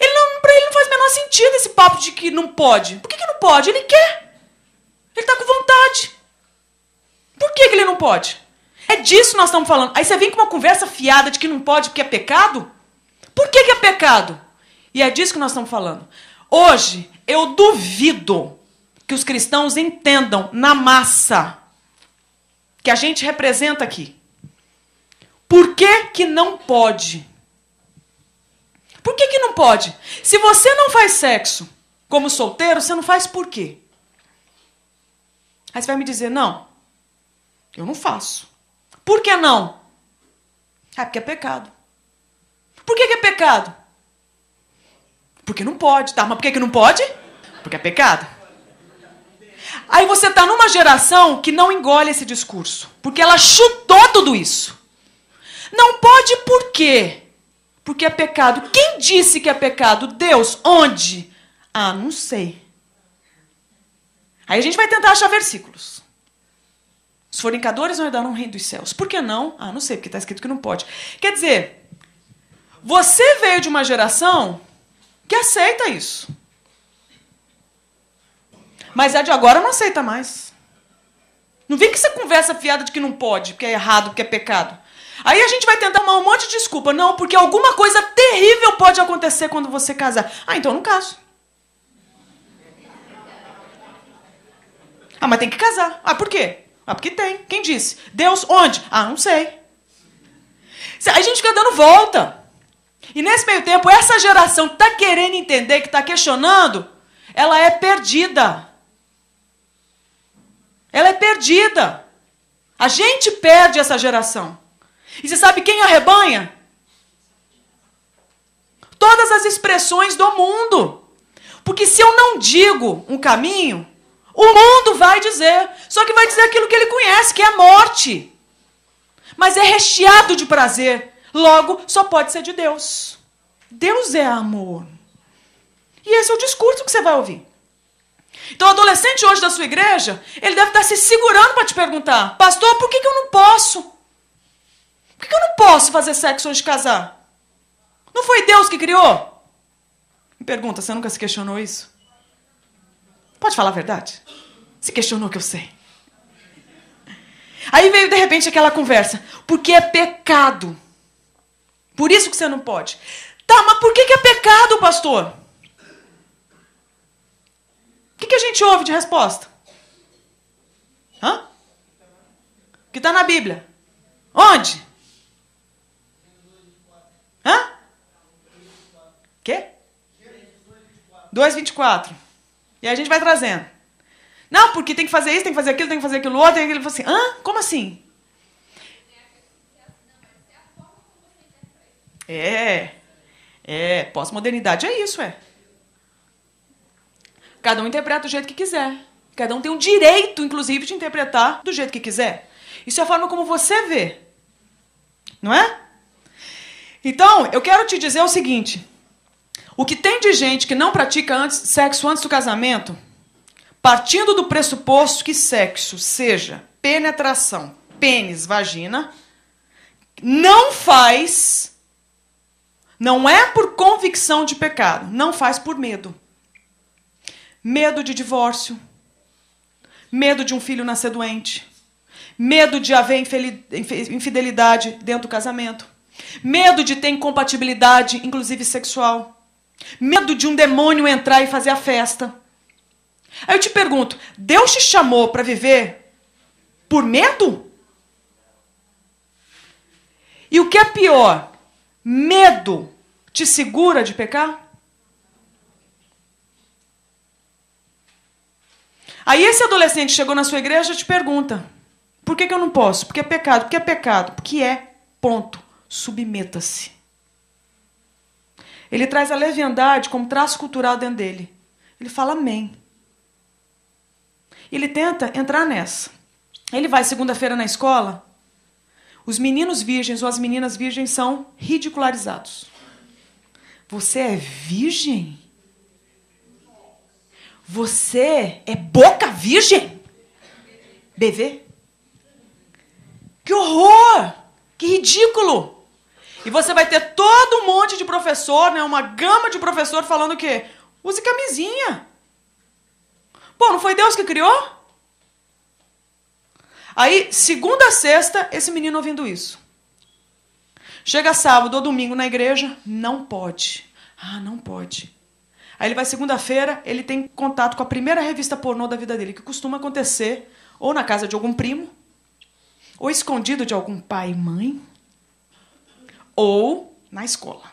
Ele não, pra ele não faz o menor sentido esse papo de que não pode. Por que, que não pode? Ele quer. Ele tá com vontade. Por que, que ele não pode? É disso que nós estamos falando. Aí você vem com uma conversa fiada de que não pode porque é pecado? Por que, que é pecado? E é disso que nós estamos falando. Hoje, eu duvido que os cristãos entendam na massa que a gente representa aqui. Por que, que não pode? Por que, que não pode? Se você não faz sexo como solteiro, você não faz por quê? Aí você vai me dizer, não, eu não faço. Por que não? Ah, porque é pecado. Por que, que é pecado? Porque não pode, tá? Mas por que, que não pode? Porque é pecado. Aí você está numa geração que não engole esse discurso, porque ela chutou tudo isso. Não pode por quê? Porque é pecado. Quem disse que é pecado? Deus. Onde? Ah, não sei. Aí a gente vai tentar achar versículos. Os fornicadores não herdarão o reino dos céus. Por que não? Ah, não sei, porque está escrito que não pode. Quer dizer, você veio de uma geração que aceita isso. Mas a de agora não aceita mais. Não vem com essa conversa fiada de que não pode, porque é errado, porque é pecado. Aí a gente vai tentar arrumar um monte de desculpa. Não, porque alguma coisa terrível pode acontecer quando você casar. Ah, então não caso. Ah, mas tem que casar. Ah, por quê? Ah, porque tem. Quem disse? Deus onde? Ah, não sei. A gente fica dando volta. E nesse meio tempo, essa geração que está querendo entender, que está questionando, ela é perdida. Ela é perdida. A gente perde essa geração. E você sabe quem arrebanha? Todas as expressões do mundo. Porque se eu não digo um caminho, o mundo vai dizer. Só que vai dizer aquilo que ele conhece, que é a morte. Mas é recheado de prazer. Logo, só pode ser de Deus. Deus é amor. E esse é o discurso que você vai ouvir. Então, o adolescente hoje da sua igreja, ele deve estar se segurando para te perguntar: Pastor, por que, que eu não posso? Por que, que eu não posso fazer sexo antes de casar? Não foi Deus que criou? Me pergunta, você nunca se questionou isso? Pode falar a verdade? Se questionou que eu sei. Aí veio de repente aquela conversa: porque é pecado. Por isso que você não pode. Tá, mas por que, que é pecado, pastor? O que, que a gente ouve de resposta? Hã? Que está na Bíblia. Onde? Hã? Quê? 2,24. E aí a gente vai trazendo. Não, porque tem que fazer isso, tem que fazer aquilo, tem que fazer aquilo outro. E ele fala assim: hã? Como assim? É. É, pós-modernidade é isso, é. Cada um interpreta do jeito que quiser. Cada um tem o um direito, inclusive, de interpretar do jeito que quiser. Isso é a forma como você vê. Não é? Então, eu quero te dizer o seguinte: o que tem de gente que não pratica antes, sexo antes do casamento, partindo do pressuposto que sexo seja penetração, pênis, vagina, não faz não é por convicção de pecado, não faz por medo. Medo de divórcio, medo de um filho nascer doente, medo de haver infidelidade dentro do casamento, medo de ter incompatibilidade, inclusive sexual, medo de um demônio entrar e fazer a festa. Aí eu te pergunto: Deus te chamou para viver por medo? E o que é pior? Medo te segura de pecar? Aí esse adolescente chegou na sua igreja e te pergunta: por que, que eu não posso? Porque é pecado. Porque é pecado. Porque é. Ponto. Submeta-se. Ele traz a leviandade como traço cultural dentro dele. Ele fala amém. Ele tenta entrar nessa. Ele vai segunda-feira na escola. Os meninos virgens ou as meninas virgens são ridicularizados. Você é virgem? Você é boca virgem? Bebê? Que horror! Que ridículo! E você vai ter todo um monte de professor, né? Uma gama de professor falando o quê? Use camisinha. Pô, não foi Deus que criou? Aí, segunda a sexta, esse menino ouvindo isso. Chega sábado ou domingo na igreja, não pode. Ah, não pode. Aí ele vai segunda-feira, ele tem contato com a primeira revista pornô da vida dele, que costuma acontecer ou na casa de algum primo, ou escondido de algum pai e mãe, ou na escola.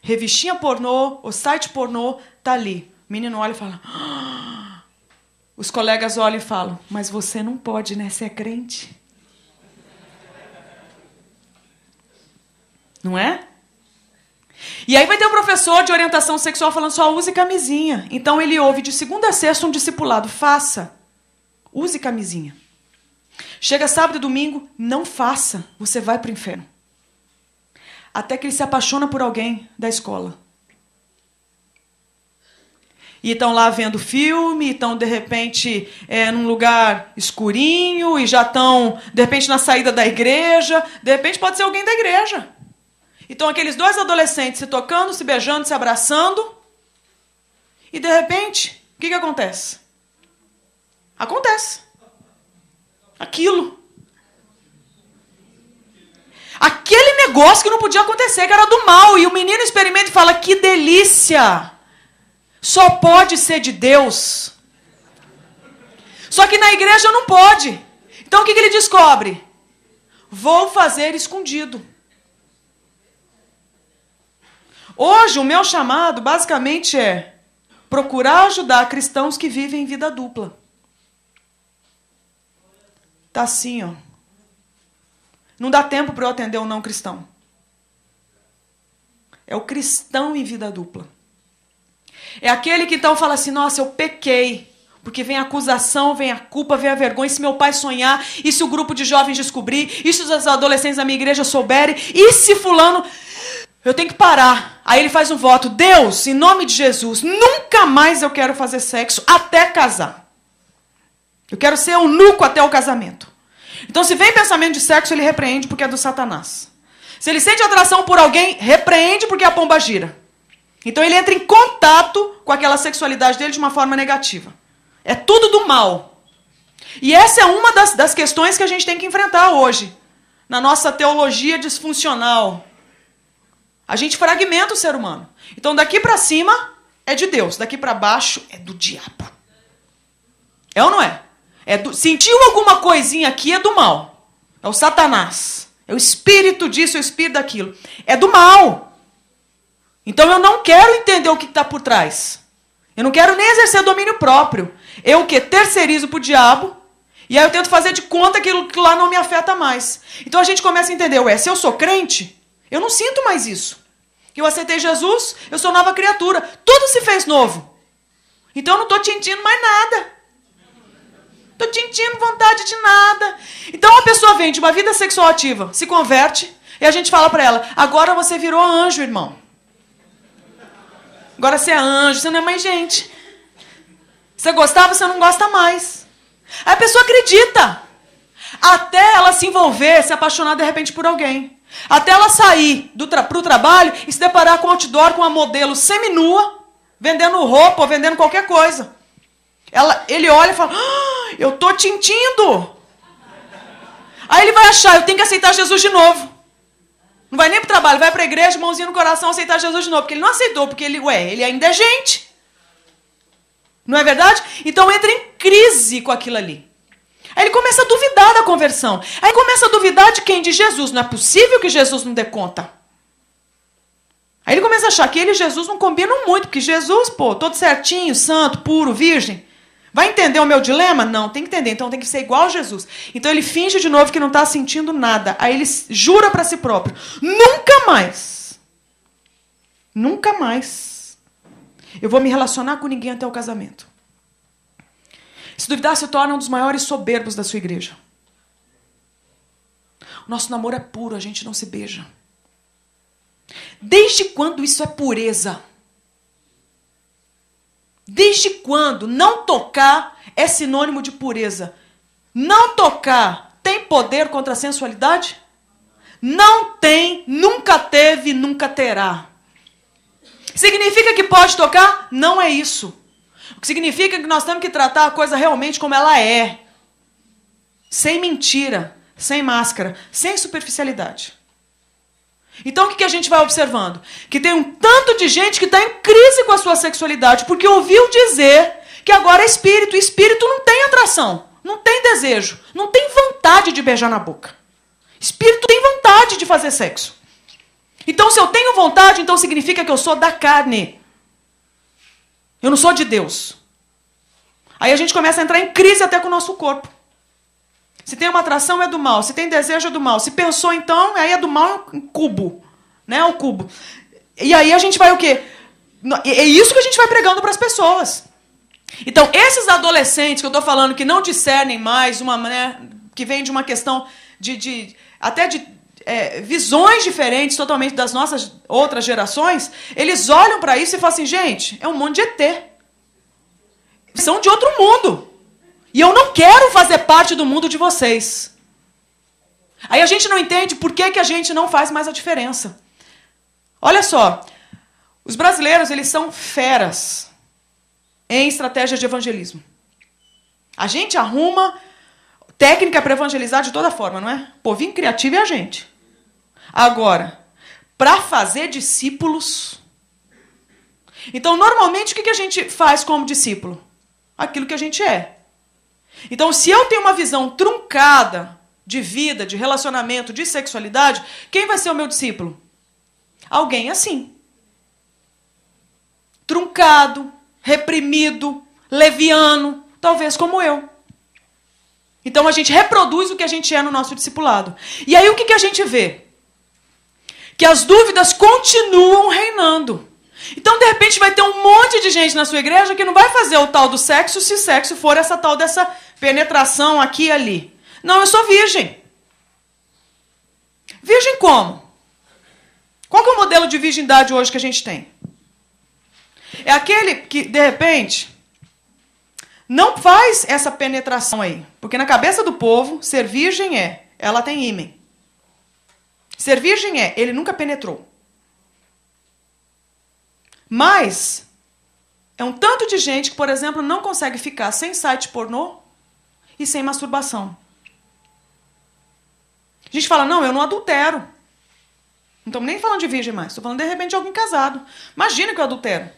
Revistinha pornô, o site pornô tá ali. O menino olha e fala: ah! Os colegas olham e falam: Mas você não pode, né? Você é crente. Não é? E aí vai ter um professor de orientação sexual falando só use camisinha. Então ele ouve de segunda a sexta um discipulado, faça. Use camisinha. Chega sábado e domingo, não faça, você vai para o inferno. Até que ele se apaixona por alguém da escola. E estão lá vendo filme, estão de repente é, num lugar escurinho, e já estão, de repente, na saída da igreja. De repente pode ser alguém da igreja. Então aqueles dois adolescentes se tocando, se beijando, se abraçando. E de repente, o que, que acontece? Acontece. Aquilo. Aquele negócio que não podia acontecer, que era do mal. E o menino experimenta e fala: que delícia! Só pode ser de Deus. Só que na igreja não pode. Então o que, que ele descobre? Vou fazer escondido. Hoje, o meu chamado basicamente é procurar ajudar cristãos que vivem em vida dupla. Tá assim, ó. Não dá tempo para eu atender um não cristão. É o cristão em vida dupla. É aquele que então fala assim: nossa, eu pequei. Porque vem a acusação, vem a culpa, vem a vergonha. E se meu pai sonhar, e se o grupo de jovens descobrir, e se os adolescentes da minha igreja souberem, e se Fulano. Eu tenho que parar. Aí ele faz um voto: Deus, em nome de Jesus, nunca mais eu quero fazer sexo até casar. Eu quero ser eunuco até o casamento. Então, se vem pensamento de sexo, ele repreende porque é do Satanás. Se ele sente atração por alguém, repreende porque a pomba gira. Então, ele entra em contato com aquela sexualidade dele de uma forma negativa. É tudo do mal. E essa é uma das, das questões que a gente tem que enfrentar hoje, na nossa teologia disfuncional. A gente fragmenta o ser humano. Então daqui para cima é de Deus, daqui para baixo é do diabo. É ou não é? é do... Sentiu alguma coisinha aqui é do mal. É o Satanás. É o espírito disso, é o espírito daquilo. É do mal. Então eu não quero entender o que está por trás. Eu não quero nem exercer domínio próprio. Eu o que? Terceirizo para o diabo. E aí eu tento fazer de conta que aquilo que lá não me afeta mais. Então a gente começa a entender, ué, se eu sou crente, eu não sinto mais isso. Eu aceitei Jesus, eu sou nova criatura. Tudo se fez novo. Então eu não estou sentindo mais nada. Estou sentindo vontade de nada. Então a pessoa vem de uma vida sexual ativa, se converte, e a gente fala para ela: agora você virou anjo, irmão. Agora você é anjo, você não é mais gente. Você gostava, você não gosta mais. Aí a pessoa acredita. Até ela se envolver, se apaixonar de repente por alguém. Até ela sair do tra pro trabalho e se deparar com o outdoor com uma modelo seminua, vendendo roupa, ou vendendo qualquer coisa. Ela, ele olha e fala: ah, Eu tô tintindo. Aí ele vai achar: Eu tenho que aceitar Jesus de novo. Não vai nem pro trabalho, vai pra igreja, mãozinha no coração, aceitar Jesus de novo. Porque ele não aceitou, porque ele, ué, ele ainda é gente. Não é verdade? Então entra em crise com aquilo ali. Aí ele começa a duvidar da conversão. Aí começa a duvidar de quem? De Jesus. Não é possível que Jesus não dê conta. Aí ele começa a achar que ele e Jesus não combinam muito, porque Jesus, pô, todo certinho, santo, puro, virgem. Vai entender o meu dilema? Não, tem que entender. Então tem que ser igual a Jesus. Então ele finge de novo que não está sentindo nada. Aí ele jura para si próprio: nunca mais. Nunca mais. Eu vou me relacionar com ninguém até o casamento. Se duvidar, se torna um dos maiores soberbos da sua igreja. O nosso namoro é puro, a gente não se beija. Desde quando isso é pureza? Desde quando não tocar é sinônimo de pureza? Não tocar tem poder contra a sensualidade? Não tem, nunca teve, nunca terá. Significa que pode tocar? Não é isso. O que significa que nós temos que tratar a coisa realmente como ela é. Sem mentira, sem máscara, sem superficialidade. Então o que a gente vai observando? Que tem um tanto de gente que está em crise com a sua sexualidade, porque ouviu dizer que agora é espírito, e espírito não tem atração, não tem desejo, não tem vontade de beijar na boca. Espírito tem vontade de fazer sexo. Então, se eu tenho vontade, então significa que eu sou da carne. Eu não sou de Deus. Aí a gente começa a entrar em crise até com o nosso corpo. Se tem uma atração, é do mal. Se tem desejo, é do mal. Se pensou, então, aí é do mal em cubo. Né? O cubo. E aí a gente vai o quê? É isso que a gente vai pregando para as pessoas. Então, esses adolescentes que eu estou falando que não discernem mais, uma né, que vem de uma questão de, de até de é, visões diferentes totalmente das nossas outras gerações, eles olham para isso e falam assim, gente, é um monte de ET. São de outro mundo. E eu não quero fazer parte do mundo de vocês. Aí a gente não entende por que, que a gente não faz mais a diferença. Olha só, os brasileiros, eles são feras em estratégia de evangelismo. A gente arruma técnica para evangelizar de toda forma, não é? Povinho criativo é a gente. Agora, para fazer discípulos. Então, normalmente, o que a gente faz como discípulo? Aquilo que a gente é. Então, se eu tenho uma visão truncada de vida, de relacionamento, de sexualidade, quem vai ser o meu discípulo? Alguém assim. Truncado, reprimido, leviano, talvez como eu. Então a gente reproduz o que a gente é no nosso discipulado. E aí o que, a gente vê? que as dúvidas continuam reinando. Então, de repente, vai ter um monte de gente na sua igreja que não vai fazer o tal do sexo se sexo for essa tal dessa penetração aqui e ali. Não, eu sou virgem. Virgem como? Qual é o modelo de virgindade hoje que a gente tem? É aquele que, de repente, não faz essa penetração aí. Porque na cabeça do povo, ser virgem é, ela tem ímen. Ser virgem é, ele nunca penetrou. Mas é um tanto de gente que, por exemplo, não consegue ficar sem site pornô e sem masturbação. A gente fala, não, eu não adultero. Não estamos nem falando de virgem mais, estou falando de repente de alguém casado. Imagina que eu adultero.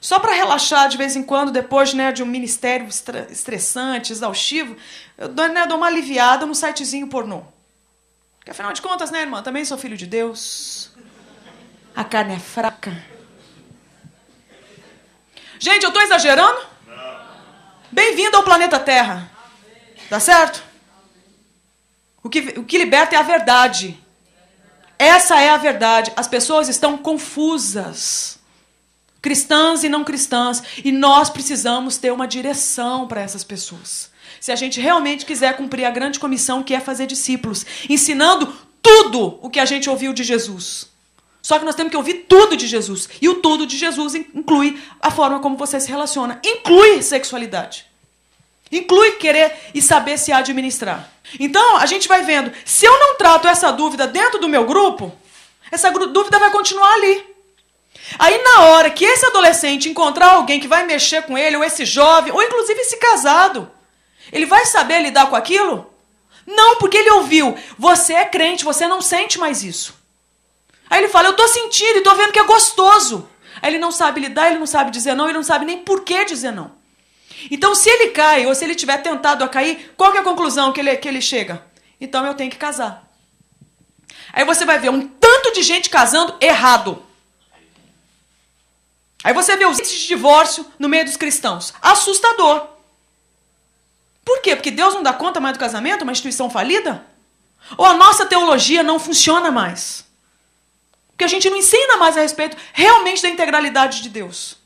Só para relaxar de vez em quando, depois né, de um ministério estressante, exaustivo, eu dou, né, dou uma aliviada no sitezinho pornô. Porque afinal de contas, né, irmã? Também sou filho de Deus. A carne é fraca. Gente, eu estou exagerando? Bem-vindo ao planeta Terra. Tá certo? O que, o que liberta é a verdade. Essa é a verdade. As pessoas estão confusas. Cristãs e não cristãs. E nós precisamos ter uma direção para essas pessoas se a gente realmente quiser cumprir a grande comissão que é fazer discípulos, ensinando tudo o que a gente ouviu de Jesus. Só que nós temos que ouvir tudo de Jesus. E o tudo de Jesus inclui a forma como você se relaciona, inclui sexualidade. Inclui querer e saber se administrar. Então, a gente vai vendo, se eu não trato essa dúvida dentro do meu grupo, essa dúvida vai continuar ali. Aí, na hora que esse adolescente encontrar alguém que vai mexer com ele, ou esse jovem, ou inclusive esse casado, ele vai saber lidar com aquilo? Não, porque ele ouviu. Você é crente, você não sente mais isso. Aí ele fala: Eu tô sentindo e tô vendo que é gostoso. Aí ele não sabe lidar, ele não sabe dizer não, ele não sabe nem por que dizer não. Então, se ele cai, ou se ele tiver tentado a cair, qual é a conclusão que ele, que ele chega? Então eu tenho que casar. Aí você vai ver um tanto de gente casando errado. Aí você vê os índices de divórcio no meio dos cristãos. Assustador. Por quê? Porque Deus não dá conta mais do casamento, uma instituição falida? Ou a nossa teologia não funciona mais? Porque a gente não ensina mais a respeito realmente da integralidade de Deus.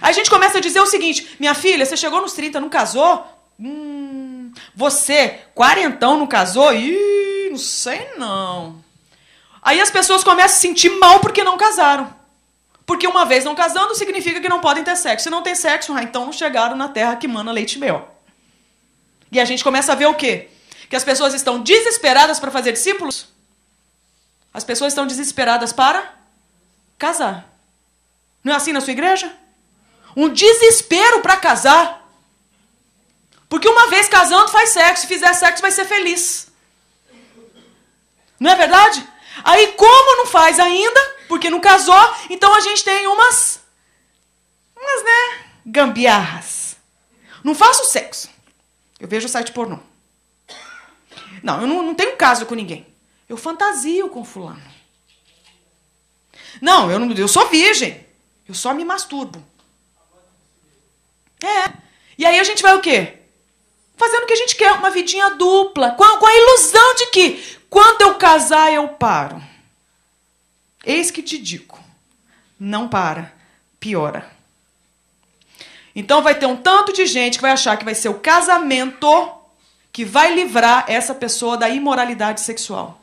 Aí a gente começa a dizer o seguinte: minha filha, você chegou nos 30, não casou? Hum, você, quarentão, não casou? Ih, não sei não. Aí as pessoas começam a se sentir mal porque não casaram. Porque uma vez não casando significa que não podem ter sexo. Se não tem sexo, ah, então não chegaram na terra que mana leite e mel. E a gente começa a ver o quê? Que as pessoas estão desesperadas para fazer discípulos? As pessoas estão desesperadas para casar. Não é assim na sua igreja? Um desespero para casar. Porque uma vez casando faz sexo, se fizer sexo vai ser feliz. Não é verdade? Aí como não faz ainda, porque não casou, então a gente tem umas umas, né, gambiarras. Não faço sexo. Eu vejo site pornô. Não, eu não, não tenho caso com ninguém. Eu fantasio com fulano. Não, eu, não, eu sou virgem. Eu só me masturbo. É. E aí a gente vai o quê? Fazendo o que a gente quer, uma vidinha dupla, com a, com a ilusão de que quando eu casar eu paro. Eis que te digo, não para, piora. Então vai ter um tanto de gente que vai achar que vai ser o casamento que vai livrar essa pessoa da imoralidade sexual.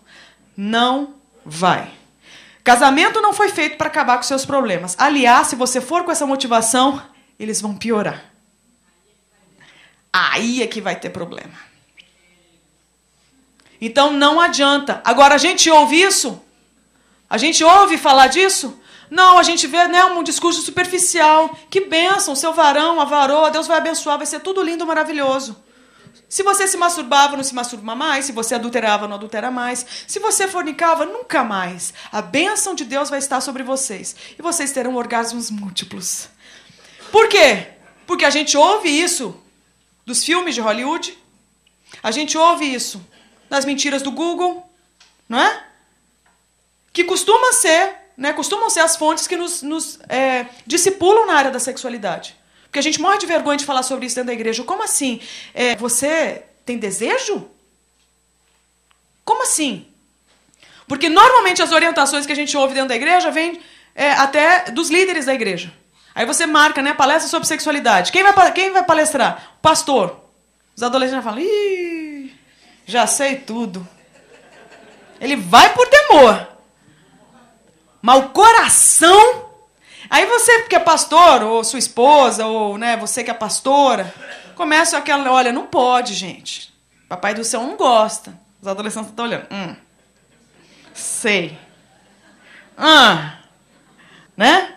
Não vai. Casamento não foi feito para acabar com seus problemas. Aliás, se você for com essa motivação, eles vão piorar. Aí é que vai ter problema. Então não adianta. Agora a gente ouve isso? A gente ouve falar disso? Não, a gente vê né, um discurso superficial. Que bênção, seu varão, a varoa, Deus vai abençoar, vai ser tudo lindo, maravilhoso. Se você se masturbava, não se masturba mais. Se você adulterava, não adultera mais. Se você fornicava, nunca mais. A bênção de Deus vai estar sobre vocês. E vocês terão orgasmos múltiplos. Por quê? Porque a gente ouve isso dos filmes de Hollywood. A gente ouve isso nas mentiras do Google. Não é? Que costuma ser né, costumam ser as fontes que nos, nos é, discipulam na área da sexualidade. Porque a gente morre de vergonha de falar sobre isso dentro da igreja. Como assim? É, você tem desejo? Como assim? Porque normalmente as orientações que a gente ouve dentro da igreja vêm é, até dos líderes da igreja. Aí você marca, né, palestra sobre sexualidade. Quem vai, quem vai palestrar? O pastor. Os adolescentes falam, Ih, já sei tudo. Ele vai por temor. Mas o coração. Aí você que é pastor, ou sua esposa, ou né, você que é pastora, começa aquela. Olha, não pode, gente. Papai do céu não gosta. Os adolescentes estão olhando. Hum. Sei. Ah. Né?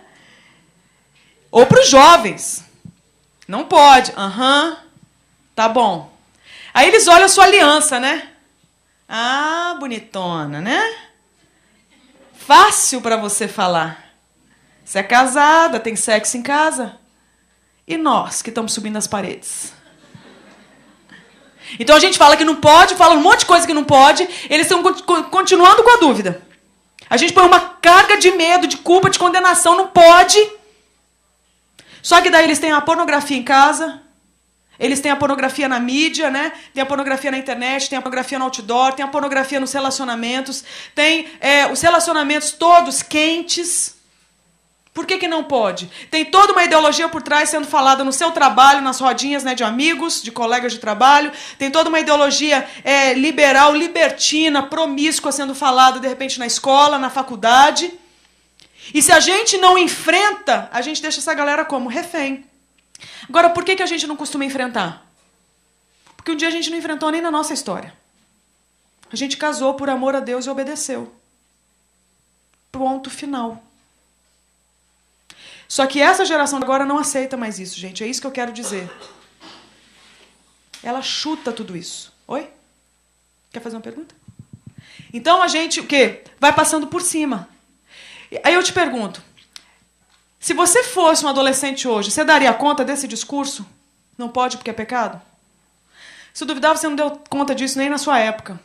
Ou para os jovens. Não pode. Aham. Uhum. Tá bom. Aí eles olham a sua aliança, né? Ah, bonitona, né? fácil para você falar. Você é casada, tem sexo em casa. E nós que estamos subindo as paredes. Então a gente fala que não pode, fala um monte de coisa que não pode, eles estão continuando com a dúvida. A gente põe uma carga de medo, de culpa, de condenação, não pode. Só que daí eles têm a pornografia em casa, eles têm a pornografia na mídia, né? Tem a pornografia na internet, tem a pornografia no outdoor, tem a pornografia nos relacionamentos, tem é, os relacionamentos todos quentes. Por que, que não pode? Tem toda uma ideologia por trás sendo falada no seu trabalho, nas rodinhas né, de amigos, de colegas de trabalho. Tem toda uma ideologia é, liberal, libertina, promíscua sendo falada, de repente, na escola, na faculdade. E se a gente não enfrenta, a gente deixa essa galera como refém. Agora, por que, que a gente não costuma enfrentar? Porque um dia a gente não enfrentou nem na nossa história. A gente casou por amor a Deus e obedeceu. Ponto final. Só que essa geração agora não aceita mais isso, gente. É isso que eu quero dizer. Ela chuta tudo isso. Oi? Quer fazer uma pergunta? Então a gente o quê? Vai passando por cima. Aí eu te pergunto, se você fosse um adolescente hoje, você daria conta desse discurso? Não pode porque é pecado? Se duvidar, você não deu conta disso nem na sua época.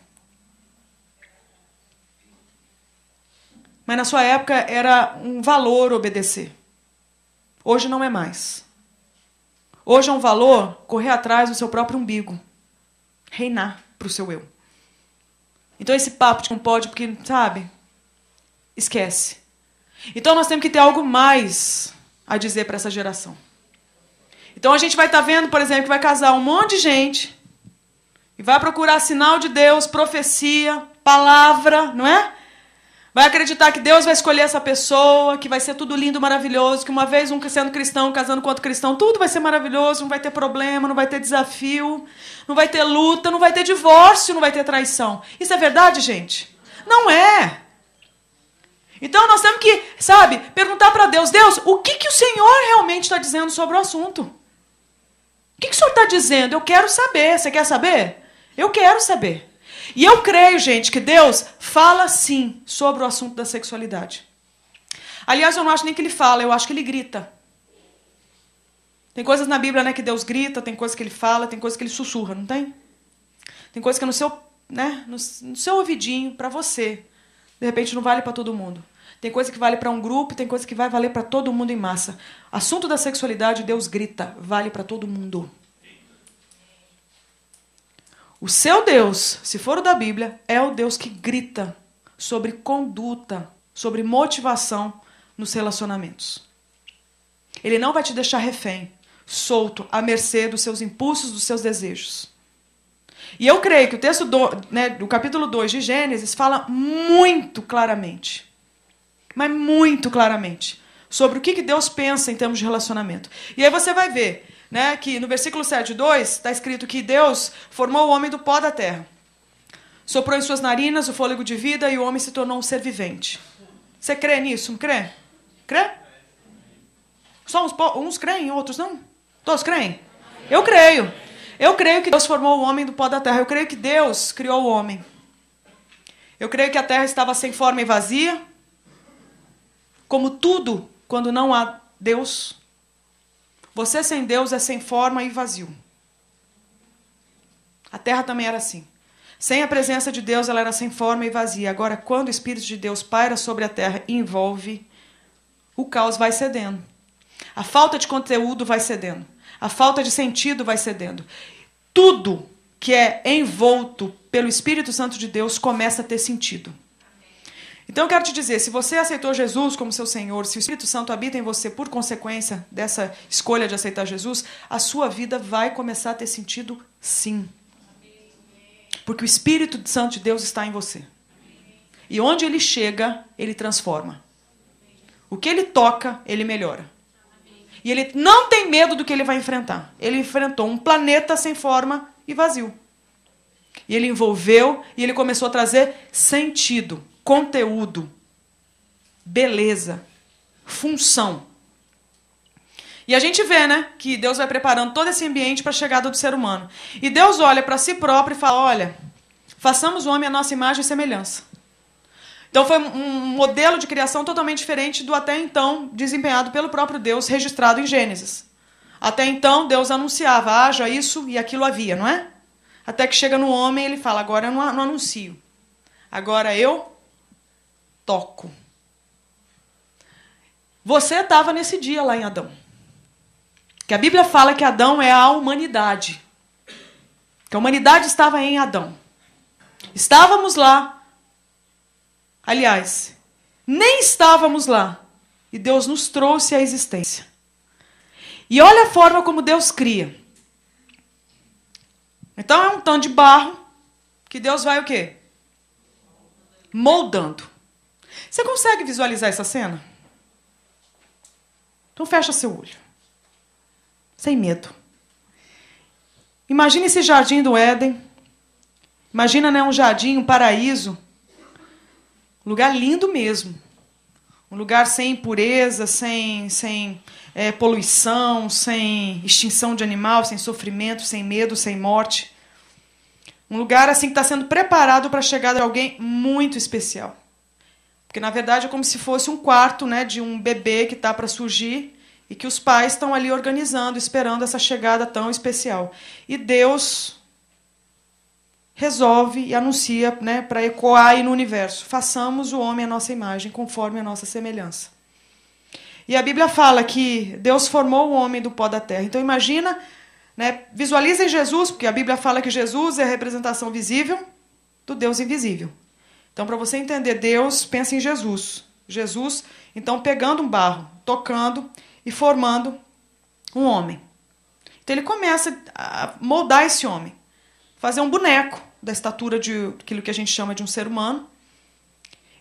Mas na sua época era um valor obedecer. Hoje não é mais. Hoje é um valor correr atrás do seu próprio umbigo. Reinar para o seu eu. Então esse papo de não pode porque, sabe? Esquece. Então nós temos que ter algo mais a dizer para essa geração. Então a gente vai estar tá vendo, por exemplo, que vai casar um monte de gente e vai procurar sinal de Deus, profecia, palavra, não é? Vai acreditar que Deus vai escolher essa pessoa, que vai ser tudo lindo, maravilhoso, que uma vez um sendo cristão, casando com outro cristão, tudo vai ser maravilhoso, não vai ter problema, não vai ter desafio, não vai ter luta, não vai ter divórcio, não vai ter traição. Isso é verdade, gente? Não é! Então nós temos que, sabe, perguntar para Deus: Deus, o que, que o Senhor realmente está dizendo sobre o assunto? O que, que o Senhor está dizendo? Eu quero saber. Você quer saber? Eu quero saber. E eu creio, gente, que Deus fala sim sobre o assunto da sexualidade. Aliás, eu não acho nem que ele fala, eu acho que ele grita. Tem coisas na Bíblia, né, que Deus grita, tem coisas que ele fala, tem coisas que ele sussurra, não tem? Tem coisas que é no seu, né, no, no seu ouvidinho para você, de repente não vale para todo mundo. Tem coisa que vale para um grupo, tem coisa que vai valer para todo mundo em massa. Assunto da sexualidade, Deus grita, vale para todo mundo. O seu Deus, se for o da Bíblia, é o Deus que grita sobre conduta, sobre motivação nos relacionamentos. Ele não vai te deixar refém, solto, à mercê dos seus impulsos, dos seus desejos. E eu creio que o texto do, né, do capítulo 2 de Gênesis fala muito claramente, mas muito claramente, sobre o que, que Deus pensa em termos de relacionamento. E aí você vai ver né, que no versículo 7, 2, está escrito que Deus formou o homem do pó da terra. Soprou em suas narinas o fôlego de vida e o homem se tornou um ser vivente. Você crê nisso, não crê? Crê? Só uns, uns creem, outros não? Todos creem? Eu creio. Eu creio que Deus formou o homem do pó da terra. Eu creio que Deus criou o homem. Eu creio que a terra estava sem forma e vazia. Como tudo, quando não há Deus. Você sem Deus é sem forma e vazio. A terra também era assim. Sem a presença de Deus, ela era sem forma e vazia. Agora, quando o Espírito de Deus paira sobre a terra e envolve, o caos vai cedendo. A falta de conteúdo vai cedendo a falta de sentido vai cedendo. Tudo que é envolto pelo Espírito Santo de Deus começa a ter sentido. Então eu quero te dizer, se você aceitou Jesus como seu Senhor, se o Espírito Santo habita em você por consequência dessa escolha de aceitar Jesus, a sua vida vai começar a ter sentido sim. Porque o Espírito Santo de Deus está em você. E onde ele chega, ele transforma. O que ele toca, ele melhora. E ele não tem medo do que ele vai enfrentar. Ele enfrentou um planeta sem forma e vazio. E ele envolveu e ele começou a trazer sentido, conteúdo, beleza, função. E a gente vê, né, que Deus vai preparando todo esse ambiente para a chegada do ser humano. E Deus olha para si próprio e fala: "Olha, façamos o homem à nossa imagem e semelhança". Então foi um modelo de criação totalmente diferente do até então desempenhado pelo próprio Deus registrado em Gênesis. Até então Deus anunciava, haja isso e aquilo havia, não é? Até que chega no homem ele fala, agora eu não anuncio. Agora eu toco. Você estava nesse dia lá em Adão. Que a Bíblia fala que Adão é a humanidade. Que a humanidade estava em Adão. Estávamos lá Aliás, nem estávamos lá e Deus nos trouxe à existência. E olha a forma como Deus cria. Então é um tanto de barro que Deus vai o quê? Moldando. Você consegue visualizar essa cena? Então fecha seu olho. Sem medo. Imagina esse jardim do Éden. Imagina né, um jardim, um paraíso lugar lindo mesmo. Um lugar sem impureza, sem, sem é, poluição, sem extinção de animal, sem sofrimento, sem medo, sem morte. Um lugar assim que está sendo preparado para a chegada de alguém muito especial. Porque na verdade é como se fosse um quarto né, de um bebê que está para surgir e que os pais estão ali organizando, esperando essa chegada tão especial. E Deus resolve e anuncia né, para ecoar aí no universo: façamos o homem a nossa imagem, conforme a nossa semelhança. E a Bíblia fala que Deus formou o homem do pó da terra. Então imagina, né, visualizem Jesus, porque a Bíblia fala que Jesus é a representação visível do Deus invisível. Então para você entender Deus, pensa em Jesus. Jesus, então pegando um barro, tocando e formando um homem. Então ele começa a moldar esse homem, fazer um boneco da estatura de aquilo que a gente chama de um ser humano.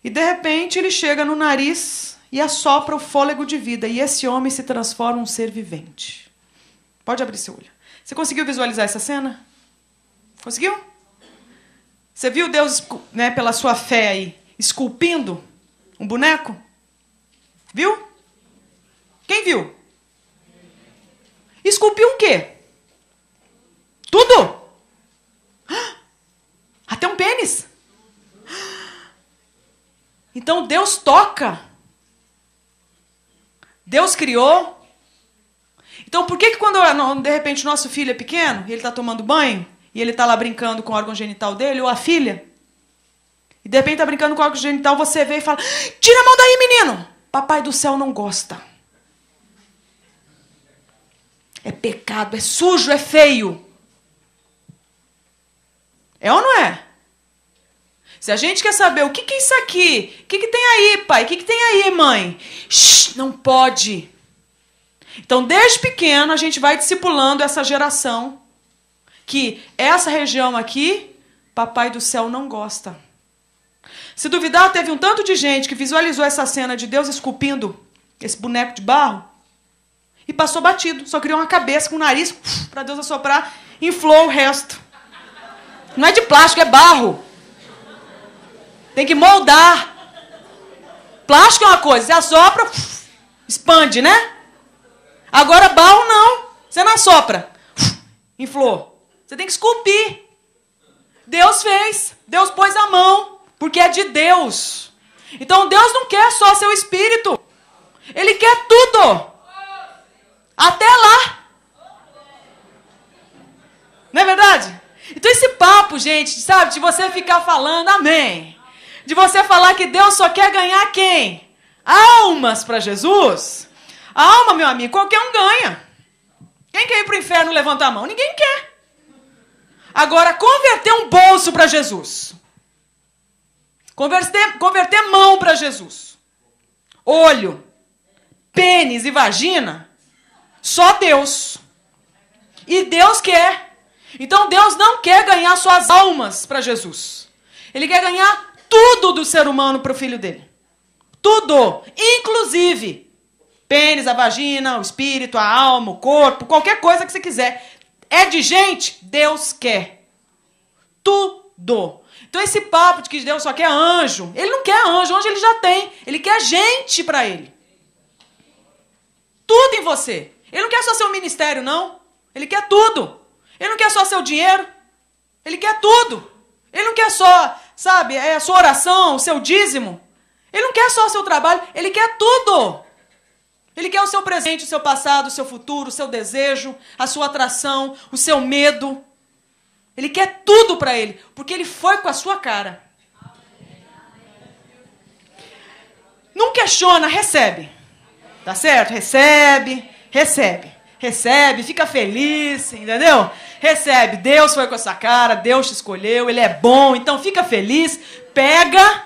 E de repente ele chega no nariz e assopra o fôlego de vida, e esse homem se transforma um ser vivente. Pode abrir seu olho. Você conseguiu visualizar essa cena? Conseguiu? Você viu Deus, né, pela sua fé aí, esculpindo um boneco? Viu? Quem viu? Esculpiu um quê? Tudo! até um pênis. Então Deus toca. Deus criou. Então por que, que quando de repente nosso filho é pequeno e ele está tomando banho e ele está lá brincando com o órgão genital dele ou a filha e de repente está brincando com o órgão genital você vê e fala tira a mão daí menino papai do céu não gosta é pecado é sujo é feio é ou não é? Se a gente quer saber o que, que é isso aqui, o que, que tem aí, pai, o que, que tem aí, mãe, Shhh, não pode. Então, desde pequeno, a gente vai discipulando essa geração que essa região aqui, papai do céu não gosta. Se duvidar, teve um tanto de gente que visualizou essa cena de Deus esculpindo esse boneco de barro e passou batido, só criou uma cabeça com o nariz para Deus assoprar, inflou o resto. Não é de plástico, é barro. Tem que moldar. Plástico é uma coisa, você assopra, expande, né? Agora barro não. Você não assopra. Inflou. Você tem que esculpir. Deus fez. Deus pôs a mão. Porque é de Deus. Então Deus não quer só seu espírito. Ele quer tudo. Até lá. Não é verdade? Então esse papo, gente, sabe, de você ficar falando amém de você falar que Deus só quer ganhar quem? Almas para Jesus. alma, meu amigo, qualquer um ganha. Quem quer ir para o inferno levanta a mão? Ninguém quer. Agora, converter um bolso para Jesus. Converter, converter mão para Jesus. Olho, pênis e vagina. Só Deus. E Deus quer. Então Deus não quer ganhar suas almas para Jesus. Ele quer ganhar tudo do ser humano para o filho dele. Tudo. Inclusive pênis, a vagina, o espírito, a alma, o corpo, qualquer coisa que você quiser. É de gente? Deus quer. Tudo. Então esse papo de que Deus só quer anjo, ele não quer anjo, anjo ele já tem. Ele quer gente para ele. Tudo em você. Ele não quer só seu ministério, não. Ele quer tudo. Ele não quer só seu dinheiro. Ele quer tudo. Ele não quer só sabe, é a sua oração, o seu dízimo. Ele não quer só o seu trabalho, ele quer tudo. Ele quer o seu presente, o seu passado, o seu futuro, o seu desejo, a sua atração, o seu medo. Ele quer tudo para ele, porque ele foi com a sua cara. Não questiona, recebe. Tá certo? Recebe, recebe recebe, fica feliz, entendeu? Recebe, Deus foi com essa cara, Deus te escolheu, Ele é bom, então fica feliz, pega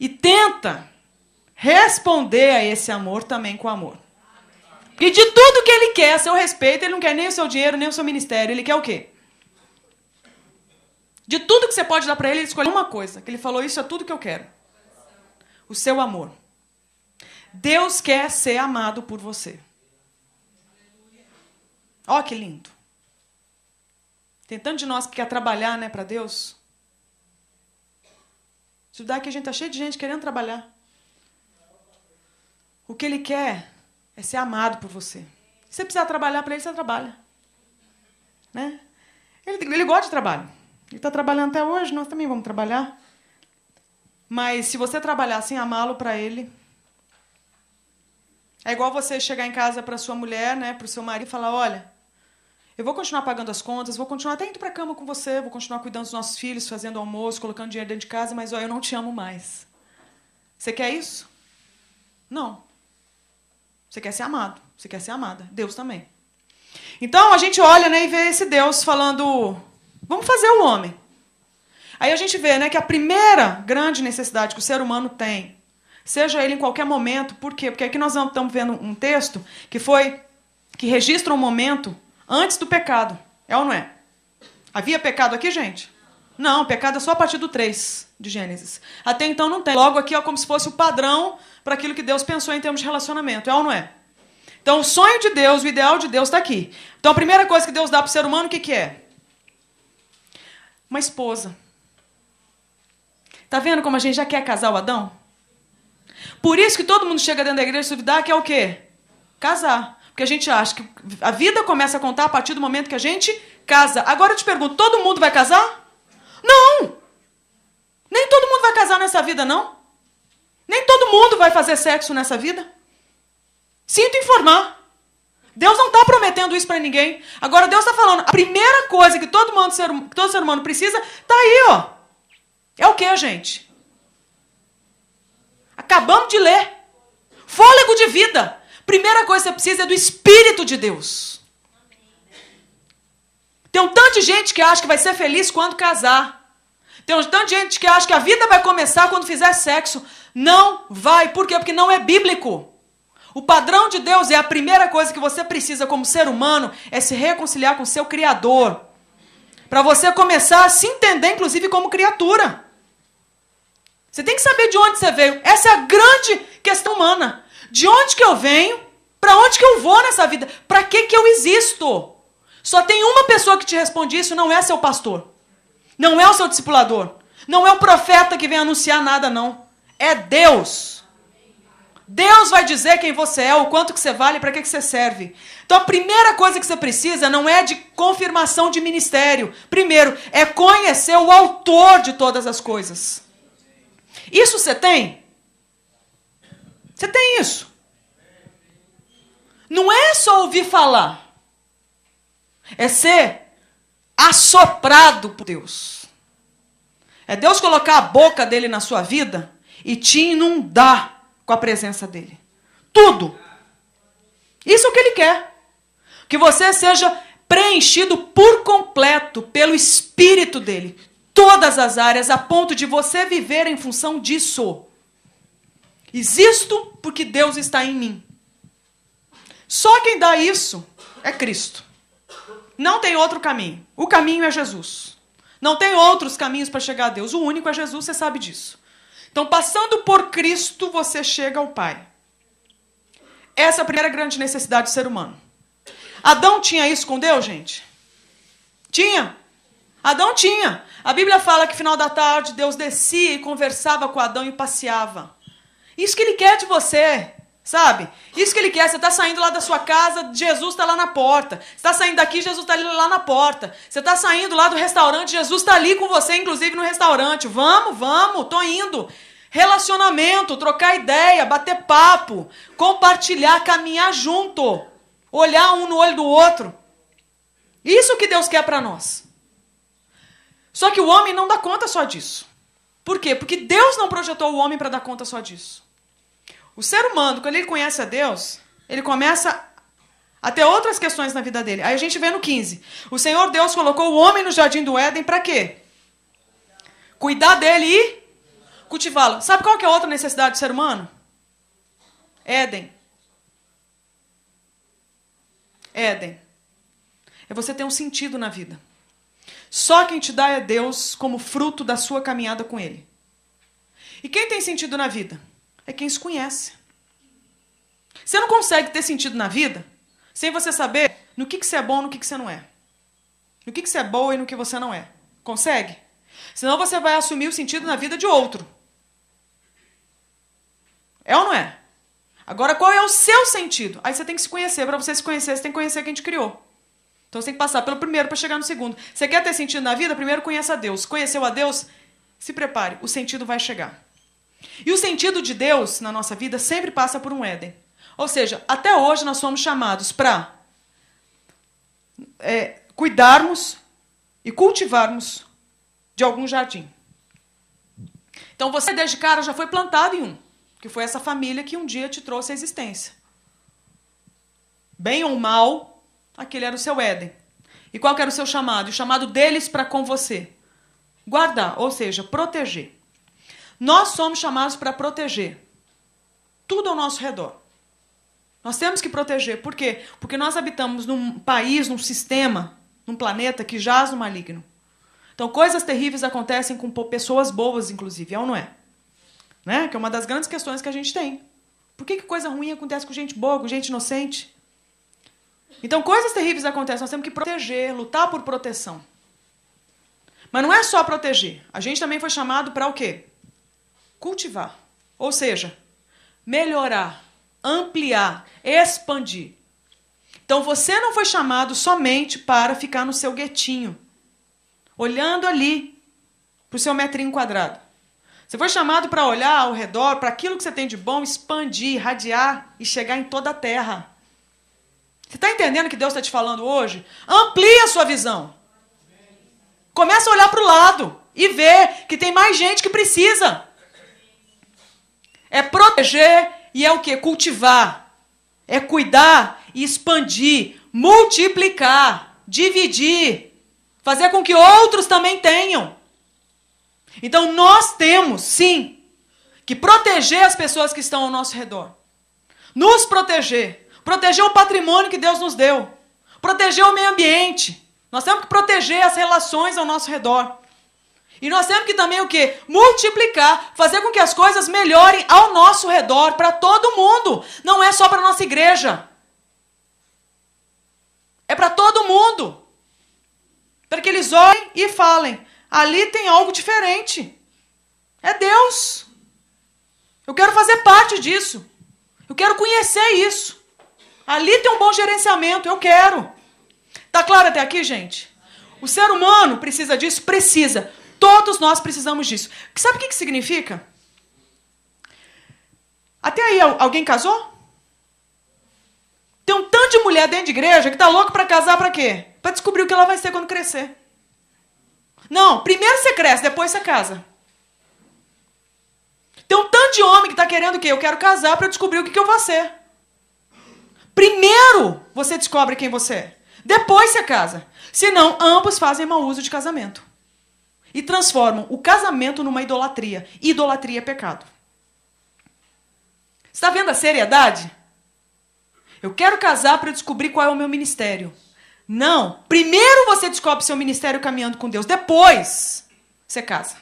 e tenta responder a esse amor também com amor. Porque de tudo que ele quer, seu respeito, ele não quer nem o seu dinheiro, nem o seu ministério, ele quer o quê? De tudo que você pode dar para ele, ele escolheu uma coisa, que ele falou, isso é tudo que eu quero. O seu amor. Deus quer ser amado por você. Ó, que lindo. Tem tanto de nós que quer trabalhar, né, para Deus. Se dá que a gente tá cheio de gente querendo trabalhar. O que ele quer é ser amado por você. Se você precisar trabalhar para ele, você trabalha. Né? Ele, ele gosta de trabalho. Ele está trabalhando até hoje, nós também vamos trabalhar. Mas se você trabalhar sem amá-lo para ele, é igual você chegar em casa para sua mulher, né, para o seu marido e falar, olha, eu vou continuar pagando as contas, vou continuar até indo para cama com você, vou continuar cuidando dos nossos filhos, fazendo almoço, colocando dinheiro dentro de casa, mas ó, eu não te amo mais. Você quer isso? Não. Você quer ser amado, você quer ser amada. Deus também. Então a gente olha né, e vê esse Deus falando: vamos fazer o homem. Aí a gente vê né, que a primeira grande necessidade que o ser humano tem, seja ele em qualquer momento, por quê? Porque aqui nós estamos vendo um texto que foi que registra um momento antes do pecado. É ou não é? Havia pecado aqui, gente? Não, pecado é só a partir do 3 de Gênesis. Até então não tem. Logo aqui é como se fosse o padrão para aquilo que Deus pensou em termos de relacionamento. É ou não é? Então o sonho de Deus, o ideal de Deus está aqui. Então a primeira coisa que Deus dá para o ser humano, o que, que é? Uma esposa. Tá vendo como a gente já quer casar o Adão? Por isso que todo mundo chega dentro da igreja e duvidar que é o quê? Casar. Porque a gente acha que a vida começa a contar a partir do momento que a gente casa. Agora eu te pergunto, todo mundo vai casar? Não! Nem todo mundo vai casar nessa vida, não. Nem todo mundo vai fazer sexo nessa vida. Sinto informar. Deus não está prometendo isso para ninguém. Agora Deus está falando, a primeira coisa que todo, mundo, ser, todo ser humano precisa está aí, ó. É o que, gente? Acabamos de ler. Fôlego de vida. Primeira coisa que você precisa é do Espírito de Deus. Tem um tanto de gente que acha que vai ser feliz quando casar. Tem um tanto de gente que acha que a vida vai começar quando fizer sexo. Não vai. Por quê? Porque não é bíblico. O padrão de Deus é a primeira coisa que você precisa como ser humano é se reconciliar com seu criador. Para você começar a se entender inclusive como criatura. Você tem que saber de onde você veio. Essa é a grande questão humana. De onde que eu venho? Para onde que eu vou nessa vida? Para que que eu existo? Só tem uma pessoa que te responde isso, não é seu pastor. Não é o seu discipulador. Não é o profeta que vem anunciar nada não. É Deus. Deus vai dizer quem você é, o quanto que você vale, para que que você serve. Então a primeira coisa que você precisa não é de confirmação de ministério. Primeiro é conhecer o autor de todas as coisas. Isso você tem? Você tem isso. Não é só ouvir falar. É ser assoprado por Deus. É Deus colocar a boca dele na sua vida e te inundar com a presença dele. Tudo. Isso é o que ele quer. Que você seja preenchido por completo pelo espírito dele. Todas as áreas, a ponto de você viver em função disso. Existo porque Deus está em mim. Só quem dá isso é Cristo. Não tem outro caminho. O caminho é Jesus. Não tem outros caminhos para chegar a Deus. O único é Jesus, você sabe disso. Então, passando por Cristo, você chega ao Pai. Essa é a primeira grande necessidade do ser humano. Adão tinha isso com Deus, gente? Tinha. Adão tinha. A Bíblia fala que final da tarde Deus descia e conversava com Adão e passeava. Isso que ele quer de você. Sabe? Isso que ele quer. Você está saindo lá da sua casa, Jesus está lá na porta. Você está saindo daqui, Jesus está lá na porta. Você está saindo lá do restaurante, Jesus está ali com você, inclusive no restaurante. Vamos, vamos, tô indo. Relacionamento, trocar ideia, bater papo, compartilhar, caminhar junto, olhar um no olho do outro. Isso que Deus quer para nós. Só que o homem não dá conta só disso. Por quê? Porque Deus não projetou o homem para dar conta só disso. O ser humano, quando ele conhece a Deus, ele começa a ter outras questões na vida dele. Aí a gente vê no 15. O Senhor Deus colocou o homem no jardim do Éden para quê? Cuidar dele e cultivá-lo. Sabe qual que é a outra necessidade do ser humano? Éden. Éden. É você ter um sentido na vida. Só quem te dá é Deus como fruto da sua caminhada com Ele. E quem tem sentido na vida? é quem se conhece. Você não consegue ter sentido na vida sem você saber no que, que você é bom e no que, que você não é. No que, que você é boa e no que você não é. Consegue? Senão você vai assumir o sentido na vida de outro. É ou não é? Agora, qual é o seu sentido? Aí você tem que se conhecer. Para você se conhecer, você tem que conhecer quem te criou. Então você tem que passar pelo primeiro para chegar no segundo. Você quer ter sentido na vida? Primeiro conheça a Deus. Conheceu a Deus? Se prepare, o sentido vai chegar. E o sentido de Deus na nossa vida sempre passa por um Éden. Ou seja, até hoje nós somos chamados para é, cuidarmos e cultivarmos de algum jardim. Então você, desde cara, já foi plantado em um, que foi essa família que um dia te trouxe a existência. Bem ou mal, aquele era o seu Éden. E qual era o seu chamado? O chamado deles para com você: guardar, ou seja, proteger. Nós somos chamados para proteger tudo ao nosso redor. Nós temos que proteger. Por quê? Porque nós habitamos num país, num sistema, num planeta que jaz no maligno. Então, coisas terríveis acontecem com pessoas boas, inclusive, é ou não é? Né? Que é uma das grandes questões que a gente tem. Por que, que coisa ruim acontece com gente boa, com gente inocente? Então, coisas terríveis acontecem, nós temos que proteger, lutar por proteção. Mas não é só proteger. A gente também foi chamado para o quê? cultivar, ou seja, melhorar, ampliar, expandir. Então você não foi chamado somente para ficar no seu guetinho, olhando ali para o seu metrinho quadrado. Você foi chamado para olhar ao redor, para aquilo que você tem de bom, expandir, irradiar e chegar em toda a terra. Você está entendendo o que Deus está te falando hoje? Amplie a sua visão. Começa a olhar para o lado e ver que tem mais gente que precisa. É proteger e é o que? Cultivar. É cuidar e expandir, multiplicar, dividir, fazer com que outros também tenham. Então nós temos, sim, que proteger as pessoas que estão ao nosso redor. Nos proteger. Proteger o patrimônio que Deus nos deu. Proteger o meio ambiente. Nós temos que proteger as relações ao nosso redor. E nós temos que também o quê? Multiplicar, fazer com que as coisas melhorem ao nosso redor, para todo mundo. Não é só para nossa igreja. É para todo mundo. Para que eles olhem e falem: ali tem algo diferente. É Deus. Eu quero fazer parte disso. Eu quero conhecer isso. Ali tem um bom gerenciamento, eu quero. Tá claro até aqui, gente? O ser humano precisa disso? Precisa. Todos nós precisamos disso. Sabe o que, que significa? Até aí, alguém casou? Tem um tanto de mulher dentro de igreja que tá louco para casar para quê? Para descobrir o que ela vai ser quando crescer. Não, primeiro você cresce, depois você casa. Tem um tanto de homem que tá querendo o quê? Eu quero casar para descobrir o que, que eu vou ser. Primeiro você descobre quem você é. Depois você casa. Senão, ambos fazem mau uso de casamento e transformam o casamento numa idolatria. Idolatria é pecado. Está vendo a seriedade? Eu quero casar para descobrir qual é o meu ministério. Não. Primeiro você descobre seu ministério caminhando com Deus. Depois você casa.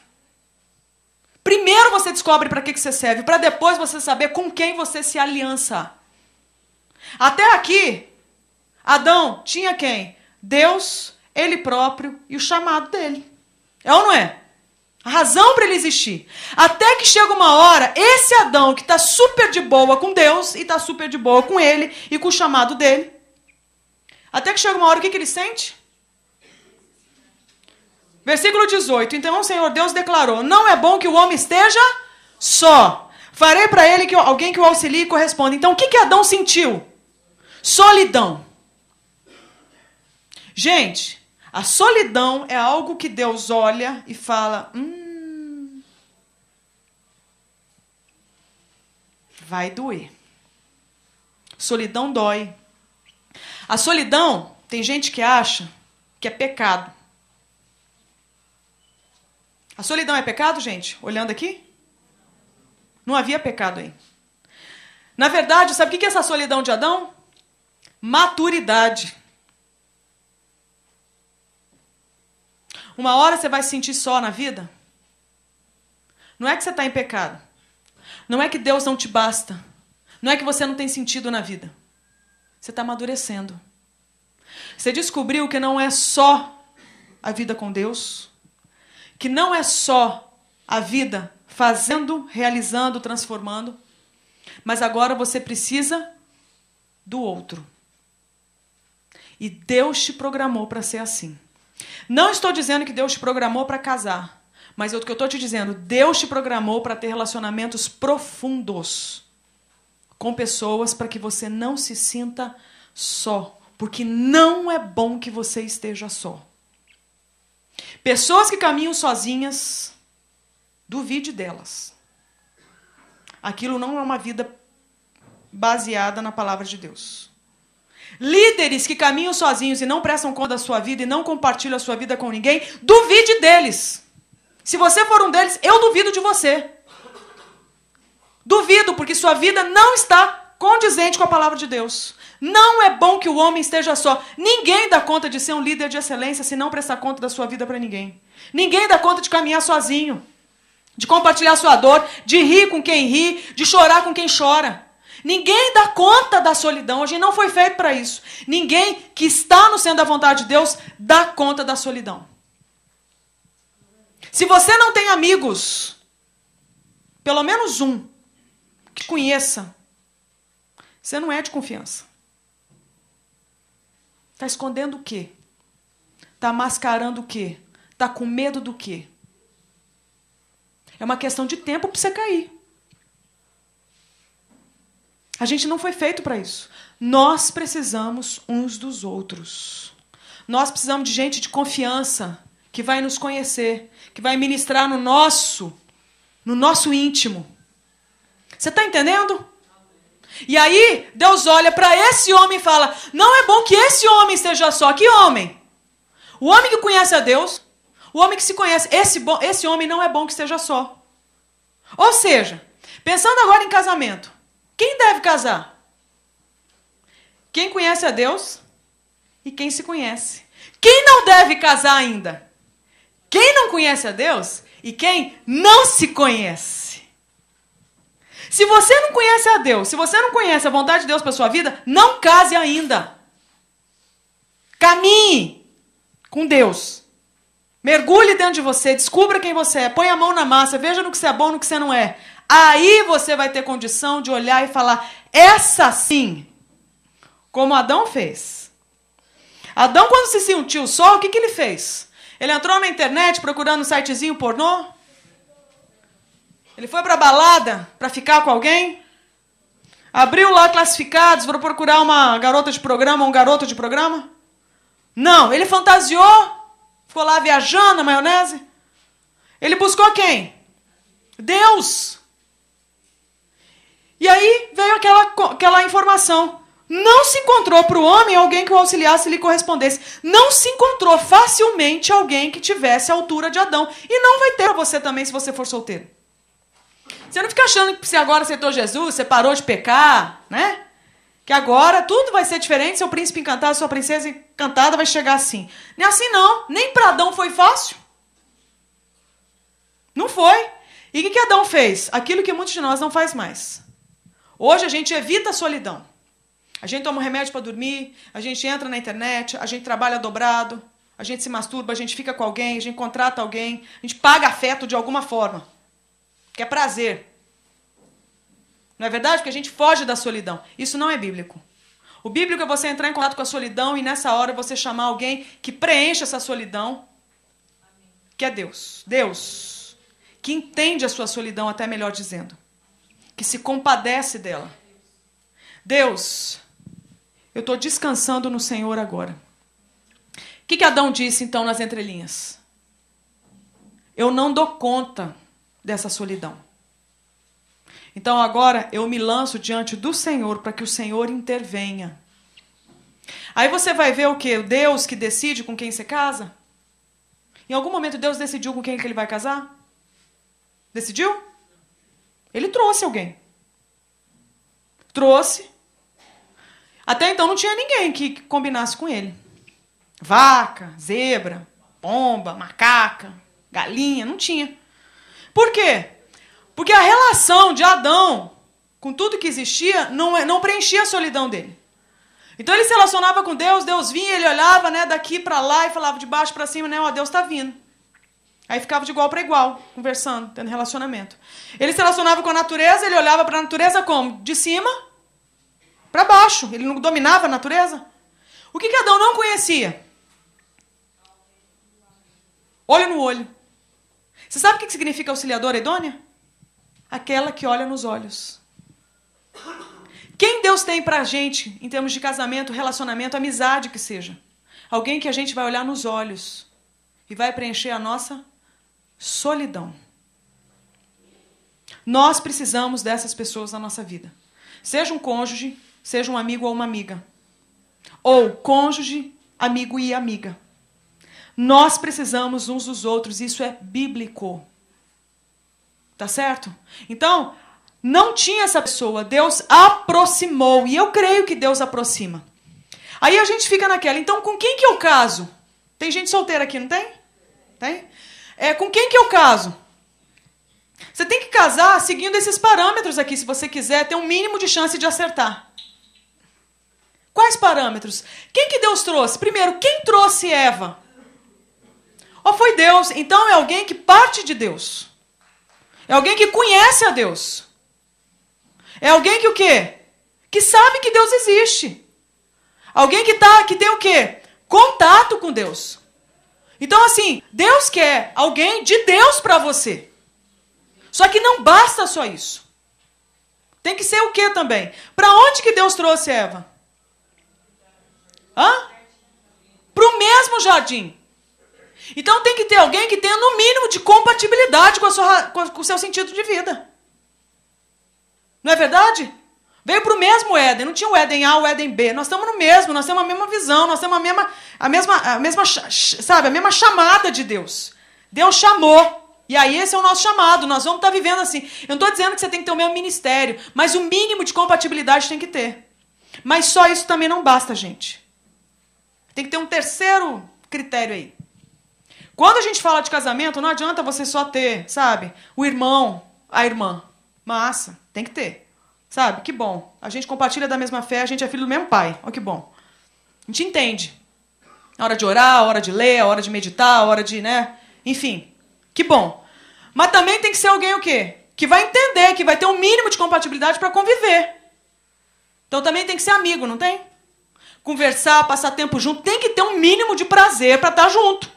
Primeiro você descobre para que, que você serve, para depois você saber com quem você se aliança. Até aqui, Adão tinha quem? Deus, ele próprio e o chamado dele. É ou não é? A razão para ele existir. Até que chega uma hora, esse Adão que está super de boa com Deus e está super de boa com ele e com o chamado dele, até que chega uma hora, o que, que ele sente? Versículo 18. Então o Senhor Deus declarou: Não é bom que o homem esteja só. Farei para ele que alguém que o auxilie e corresponda. Então o que, que Adão sentiu? Solidão. Gente, a solidão é algo que Deus olha e fala: hum, vai doer. Solidão dói. A solidão, tem gente que acha que é pecado. A solidão é pecado, gente? Olhando aqui? Não havia pecado aí. Na verdade, sabe o que é essa solidão de Adão? Maturidade. Uma hora você vai se sentir só na vida? Não é que você está em pecado. Não é que Deus não te basta. Não é que você não tem sentido na vida. Você está amadurecendo. Você descobriu que não é só a vida com Deus, que não é só a vida fazendo, realizando, transformando, mas agora você precisa do outro. E Deus te programou para ser assim. Não estou dizendo que Deus te programou para casar, mas o que eu estou te dizendo, Deus te programou para ter relacionamentos profundos com pessoas para que você não se sinta só, porque não é bom que você esteja só. Pessoas que caminham sozinhas, duvide delas. Aquilo não é uma vida baseada na palavra de Deus. Líderes que caminham sozinhos e não prestam conta da sua vida e não compartilham a sua vida com ninguém, duvide deles. Se você for um deles, eu duvido de você. Duvido, porque sua vida não está condizente com a palavra de Deus. Não é bom que o homem esteja só. Ninguém dá conta de ser um líder de excelência se não prestar conta da sua vida para ninguém. Ninguém dá conta de caminhar sozinho, de compartilhar sua dor, de rir com quem ri, de chorar com quem chora. Ninguém dá conta da solidão. A gente não foi feito para isso. Ninguém que está no centro da vontade de Deus dá conta da solidão. Se você não tem amigos, pelo menos um que conheça, você não é de confiança. Está escondendo o quê? Está mascarando o quê? Está com medo do quê? É uma questão de tempo para você cair. A gente não foi feito para isso. Nós precisamos uns dos outros. Nós precisamos de gente de confiança que vai nos conhecer, que vai ministrar no nosso, no nosso íntimo. Você está entendendo? E aí Deus olha para esse homem e fala: Não é bom que esse homem esteja só. Que homem? O homem que conhece a Deus, o homem que se conhece, esse, esse homem não é bom que esteja só. Ou seja, pensando agora em casamento, quem deve casar? Quem conhece a Deus e quem se conhece. Quem não deve casar ainda? Quem não conhece a Deus e quem não se conhece. Se você não conhece a Deus, se você não conhece a vontade de Deus para sua vida, não case ainda. Caminhe com Deus. Mergulhe dentro de você, descubra quem você é, põe a mão na massa, veja no que você é bom, no que você não é. Aí você vai ter condição de olhar e falar: essa sim, como Adão fez. Adão, quando se sentiu só, o que, que ele fez? Ele entrou na internet procurando um sitezinho pornô? Ele foi para balada para ficar com alguém? Abriu lá classificados para procurar uma garota de programa, um garoto de programa? Não, ele fantasiou Ficou lá viajando na maionese? Ele buscou quem? Deus. E aí veio aquela, aquela informação. Não se encontrou para o homem alguém que o auxiliasse e lhe correspondesse. Não se encontrou facilmente alguém que tivesse a altura de Adão. E não vai ter você também se você for solteiro. Você não fica achando que você agora aceitou Jesus, você parou de pecar, né? Que agora tudo vai ser diferente, seu príncipe encantado, sua princesa cantada vai chegar assim. Nem é assim não, nem para Adão foi fácil. Não foi. E o que, que Adão fez? Aquilo que muitos de nós não faz mais. Hoje a gente evita a solidão. A gente toma um remédio para dormir, a gente entra na internet, a gente trabalha dobrado, a gente se masturba, a gente fica com alguém, a gente contrata alguém, a gente paga afeto de alguma forma. Que é prazer. Não é verdade? Porque a gente foge da solidão. Isso não é bíblico. O bíblico é você entrar em contato com a solidão e nessa hora você chamar alguém que preenche essa solidão, que é Deus. Deus, que entende a sua solidão, até melhor dizendo, que se compadece dela. Deus, eu estou descansando no Senhor agora. O que, que Adão disse então nas entrelinhas? Eu não dou conta dessa solidão. Então agora eu me lanço diante do Senhor para que o Senhor intervenha. Aí você vai ver o que? Deus que decide com quem você casa? Em algum momento Deus decidiu com quem que ele vai casar? Decidiu? Ele trouxe alguém. Trouxe. Até então não tinha ninguém que combinasse com ele. Vaca, zebra, pomba, macaca, galinha, não tinha. Por quê? Porque a relação de Adão com tudo que existia não, é, não preenchia a solidão dele. Então ele se relacionava com Deus, Deus vinha, ele olhava né, daqui para lá e falava de baixo para cima, né, ó, Deus está vindo. Aí ficava de igual para igual, conversando, tendo relacionamento. Ele se relacionava com a natureza, ele olhava para a natureza como? De cima para baixo. Ele não dominava a natureza. O que, que Adão não conhecia? Olho no olho. Você sabe o que significa auxiliadora idônea? aquela que olha nos olhos. Quem Deus tem para a gente em termos de casamento, relacionamento, amizade que seja? Alguém que a gente vai olhar nos olhos e vai preencher a nossa solidão. Nós precisamos dessas pessoas na nossa vida. Seja um cônjuge, seja um amigo ou uma amiga. Ou cônjuge, amigo e amiga. Nós precisamos uns dos outros, isso é bíblico. Tá certo? Então, não tinha essa pessoa, Deus aproximou, e eu creio que Deus aproxima. Aí a gente fica naquela, então com quem que eu caso? Tem gente solteira aqui, não tem? Tem? É, com quem que eu caso? Você tem que casar seguindo esses parâmetros aqui, se você quiser ter um mínimo de chance de acertar. Quais parâmetros? Quem que Deus trouxe? Primeiro, quem trouxe Eva? Ou foi Deus? Então é alguém que parte de Deus. É alguém que conhece a Deus. É alguém que o quê? Que sabe que Deus existe. Alguém que tá, que tem o quê? Contato com Deus. Então assim, Deus quer alguém de Deus para você. Só que não basta só isso. Tem que ser o quê também? Para onde que Deus trouxe Eva? Hã? Para o mesmo jardim. Então tem que ter alguém que tenha no mínimo de compatibilidade com, sua, com o seu sentido de vida. Não é verdade? Veio para o mesmo Éden, não tinha o Éden A, o Éden B. Nós estamos no mesmo, nós temos a mesma visão, nós temos a mesma, a mesma, a mesma, sabe, a mesma chamada de Deus. Deus chamou. E aí esse é o nosso chamado, nós vamos estar tá vivendo assim. Eu não estou dizendo que você tem que ter o mesmo ministério, mas o mínimo de compatibilidade tem que ter. Mas só isso também não basta, gente. Tem que ter um terceiro critério aí. Quando a gente fala de casamento, não adianta você só ter, sabe, o irmão, a irmã. Massa, tem que ter. Sabe? Que bom. A gente compartilha da mesma fé, a gente é filho do mesmo pai. Olha que bom. A gente entende. A hora de orar, a hora de ler, a hora de meditar, a hora de, né? Enfim. Que bom. Mas também tem que ser alguém o quê? Que vai entender, que vai ter um mínimo de compatibilidade para conviver. Então também tem que ser amigo, não tem? Conversar, passar tempo junto, tem que ter um mínimo de prazer para estar tá junto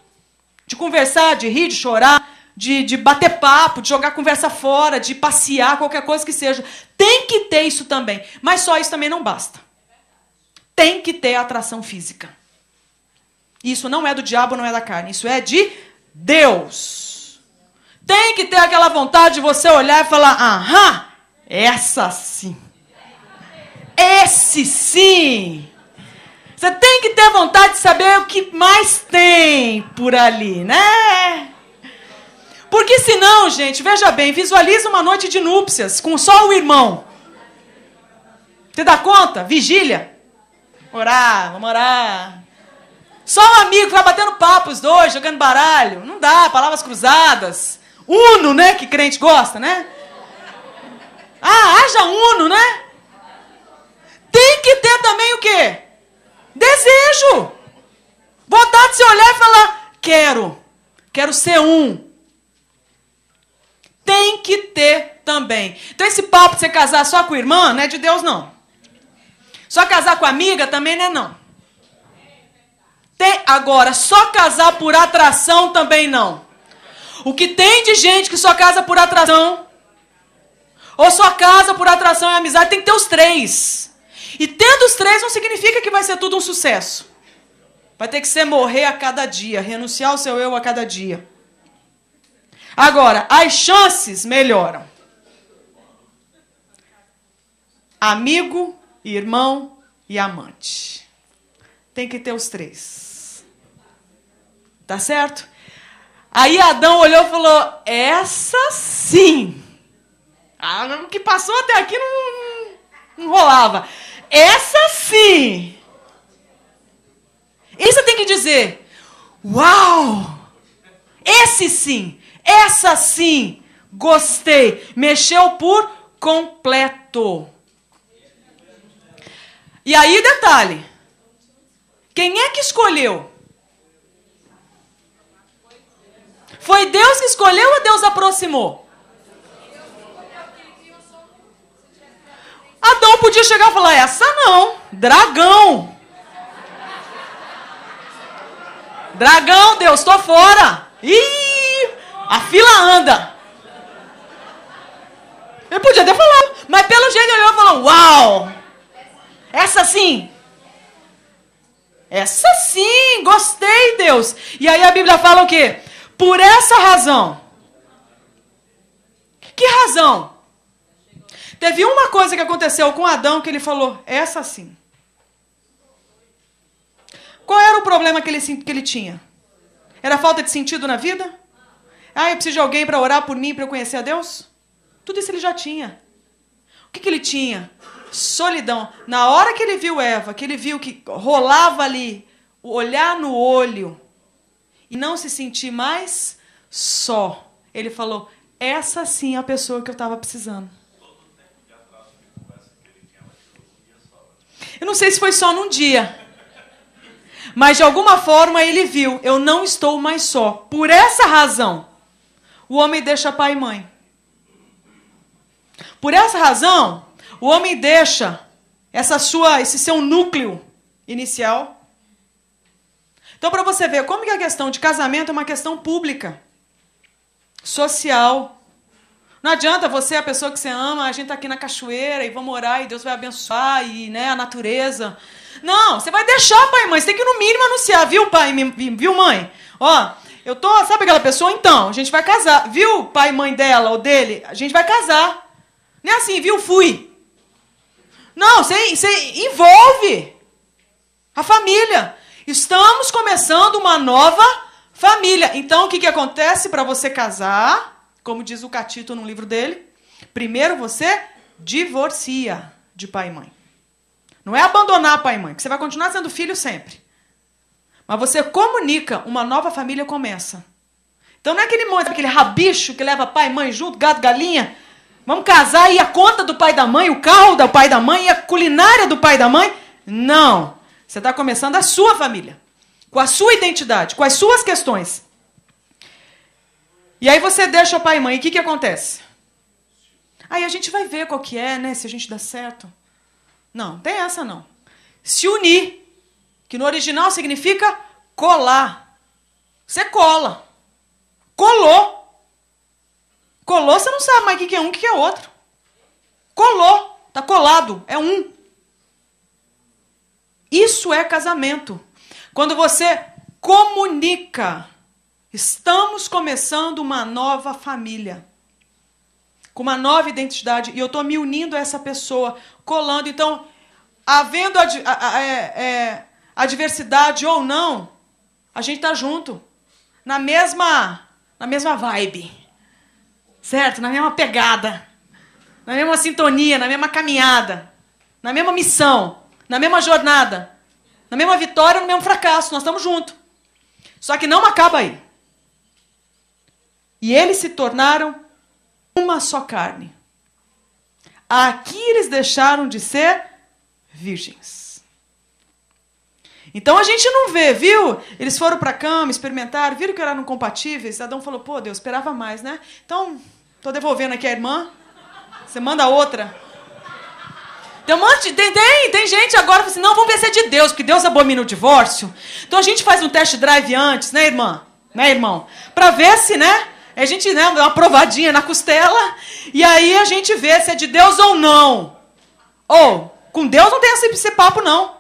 de conversar, de rir, de chorar, de, de bater papo, de jogar conversa fora, de passear, qualquer coisa que seja. Tem que ter isso também. Mas só isso também não basta. Tem que ter atração física. Isso não é do diabo, não é da carne. Isso é de Deus. Tem que ter aquela vontade de você olhar e falar: aham, essa sim. Esse sim. Você tem que ter vontade de saber o que mais tem por ali, né? Porque senão, gente, veja bem, visualiza uma noite de núpcias com só o irmão. Você dá conta? Vigília. Orar, vamos orar. Só um amigo que vai batendo papo os dois, jogando baralho. Não dá, palavras cruzadas. Uno, né? Que crente gosta, né? Ah, haja uno, né? Tem que ter também o quê? Desejo. Vontade de se olhar e falar: quero, quero ser um. Tem que ter também. Então, esse papo de você casar só com irmã não é de Deus, não. Só casar com amiga também não é, não. Tem, agora, só casar por atração também não. O que tem de gente que só casa por atração, ou só casa por atração e amizade, tem que ter os três. E tendo os três não significa que vai ser tudo um sucesso. Vai ter que ser morrer a cada dia, renunciar ao seu eu a cada dia. Agora, as chances melhoram. Amigo, irmão e amante. Tem que ter os três. Tá certo? Aí Adão olhou e falou: Essa sim. Ah, o que passou até aqui não, não rolava. Essa sim. E você tem que dizer: Uau! Esse sim. Essa sim. Gostei. Mexeu por completo. E aí, detalhe: quem é que escolheu? Foi Deus que escolheu ou Deus aproximou? Adão podia chegar e falar: essa não, dragão. Dragão, Deus, estou fora. Ih, a fila anda. Ele podia até falar, mas pelo jeito ele olhou e falou: Uau! Essa sim! Essa sim! Gostei, Deus! E aí a Bíblia fala o quê? Por essa razão. Que razão? Teve uma coisa que aconteceu com Adão que ele falou: essa sim. Qual era o problema que ele, que ele tinha? Era falta de sentido na vida? Ah, eu preciso de alguém para orar por mim, para eu conhecer a Deus? Tudo isso ele já tinha. O que, que ele tinha? Solidão. Na hora que ele viu Eva, que ele viu que rolava ali o olhar no olho e não se sentir mais só, ele falou: essa sim é a pessoa que eu estava precisando. Eu não sei se foi só num dia. Mas de alguma forma ele viu: eu não estou mais só. Por essa razão, o homem deixa pai e mãe. Por essa razão, o homem deixa essa sua, esse seu núcleo inicial. Então, para você ver como que a questão de casamento é uma questão pública, social, não adianta você, é a pessoa que você ama, a gente tá aqui na cachoeira e vamos orar e Deus vai abençoar e, né, a natureza. Não, você vai deixar, pai e mãe. Você tem que, no mínimo, anunciar, viu, pai viu, mãe? Ó, eu tô, sabe aquela pessoa? Então, a gente vai casar. Viu, pai e mãe dela ou dele? A gente vai casar. Não é assim, viu? Fui. Não, você, você envolve a família. Estamos começando uma nova família. Então, o que, que acontece para você casar? Como diz o Catito no livro dele, primeiro você divorcia de pai e mãe. Não é abandonar pai e mãe, que você vai continuar sendo filho sempre. Mas você comunica, uma nova família começa. Então não é aquele monte, aquele rabicho que leva pai e mãe junto, gato, galinha. Vamos casar e a conta do pai e da mãe, o carro do pai e da mãe, e a culinária do pai e da mãe. Não. Você está começando a sua família. Com a sua identidade, com as suas questões. E aí você deixa o pai e mãe, e o que, que acontece? Aí a gente vai ver qual que é, né? Se a gente dá certo. Não, tem essa não. Se unir, que no original significa colar. Você cola. Colou. Colou, você não sabe mais o que é um, o que é outro. Colou, tá colado, é um. Isso é casamento. Quando você comunica Estamos começando uma nova família, com uma nova identidade, e eu estou me unindo a essa pessoa, colando. Então, havendo é, é, adversidade ou não, a gente está junto, na mesma, na mesma vibe, certo? Na mesma pegada, na mesma sintonia, na mesma caminhada, na mesma missão, na mesma jornada, na mesma vitória, no mesmo fracasso. Nós estamos juntos. Só que não acaba aí e eles se tornaram uma só carne. Aqui eles deixaram de ser virgens. Então a gente não vê, viu? Eles foram para a cama, experimentaram, viram que eram compatíveis. Adão falou: pô, Deus, esperava mais, né? Então, tô devolvendo aqui a irmã. Você manda outra. Tem, um monte, tem, tem, tem gente agora que assim, não, vamos ver se é de Deus, porque Deus abomina o divórcio. Então a gente faz um test drive antes, né, irmã? Né, irmão? Para ver se, né? A gente né, dá uma provadinha na costela e aí a gente vê se é de Deus ou não. Ou, oh, com Deus não tem esse, assim esse papo, não.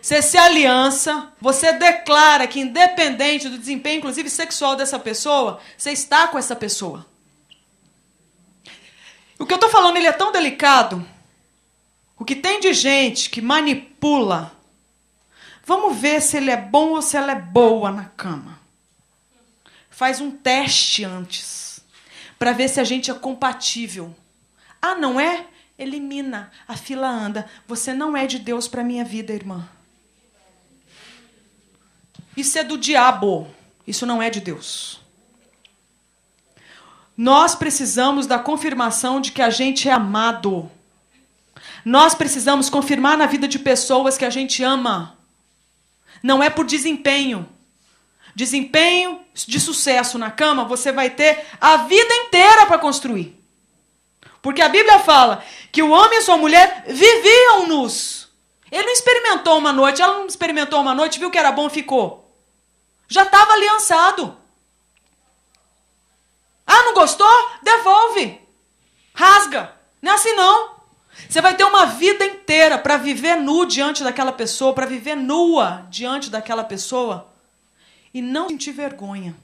Você se é é aliança, você declara que, independente do desempenho, inclusive sexual dessa pessoa, você está com essa pessoa. O que eu estou falando ele é tão delicado. O que tem de gente que manipula. Vamos ver se ele é bom ou se ela é boa na cama faz um teste antes para ver se a gente é compatível. Ah, não é? Elimina, a fila anda. Você não é de Deus para minha vida, irmã. Isso é do diabo. Isso não é de Deus. Nós precisamos da confirmação de que a gente é amado. Nós precisamos confirmar na vida de pessoas que a gente ama. Não é por desempenho desempenho de sucesso na cama, você vai ter a vida inteira para construir. Porque a Bíblia fala que o homem e sua mulher viviam nus. Ele não experimentou uma noite, ela não experimentou uma noite, viu que era bom, ficou. Já estava aliançado. Ah, não gostou? Devolve. Rasga. Não é assim não. Você vai ter uma vida inteira para viver nu diante daquela pessoa, para viver nua diante daquela pessoa e não sentir vergonha.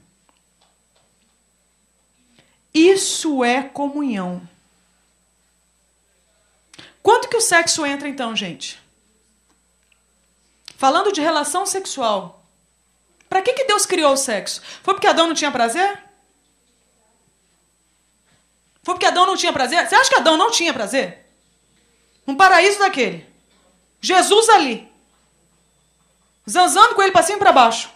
Isso é comunhão. Quanto que o sexo entra então, gente? Falando de relação sexual. Para que, que Deus criou o sexo? Foi porque Adão não tinha prazer? Foi porque Adão não tinha prazer? Você acha que Adão não tinha prazer? Um paraíso daquele. Jesus ali. Zanzando com ele para cima e para baixo.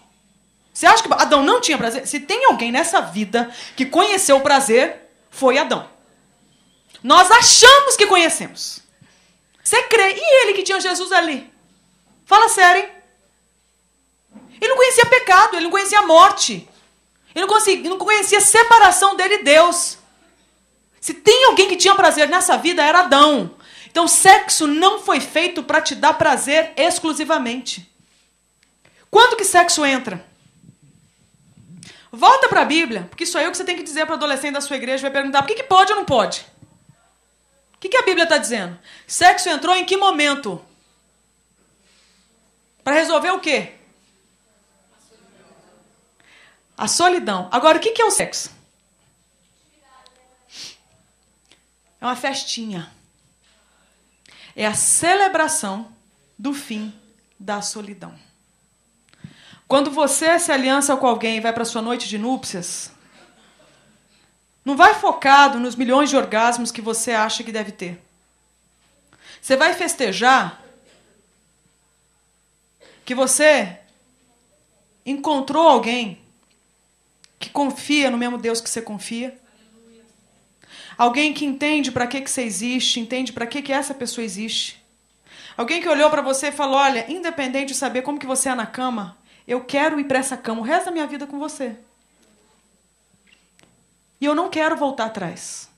Você acha que Adão não tinha prazer? Se tem alguém nessa vida que conheceu o prazer, foi Adão. Nós achamos que conhecemos. Você crê? E ele que tinha Jesus ali? Fala sério, hein? Ele não conhecia pecado, ele não conhecia morte. Ele não, conseguia, não conhecia separação dele e Deus. Se tem alguém que tinha prazer nessa vida, era Adão. Então, sexo não foi feito para te dar prazer exclusivamente. Quando que sexo entra? Volta para a Bíblia, porque isso aí é o que você tem que dizer para o adolescente da sua igreja, vai perguntar por que, que pode ou não pode. O que, que a Bíblia está dizendo? Sexo entrou em que momento? Para resolver o quê? A solidão. Agora, o que, que é o sexo? É uma festinha. É a celebração do fim da solidão. Quando você se aliança com alguém e vai para sua noite de núpcias, não vai focado nos milhões de orgasmos que você acha que deve ter. Você vai festejar que você encontrou alguém que confia no mesmo Deus que você confia. Alguém que entende para que, que você existe, entende para que, que essa pessoa existe. Alguém que olhou para você e falou: olha, independente de saber como que você é na cama, eu quero ir para essa cama o resto da minha vida com você. E eu não quero voltar atrás.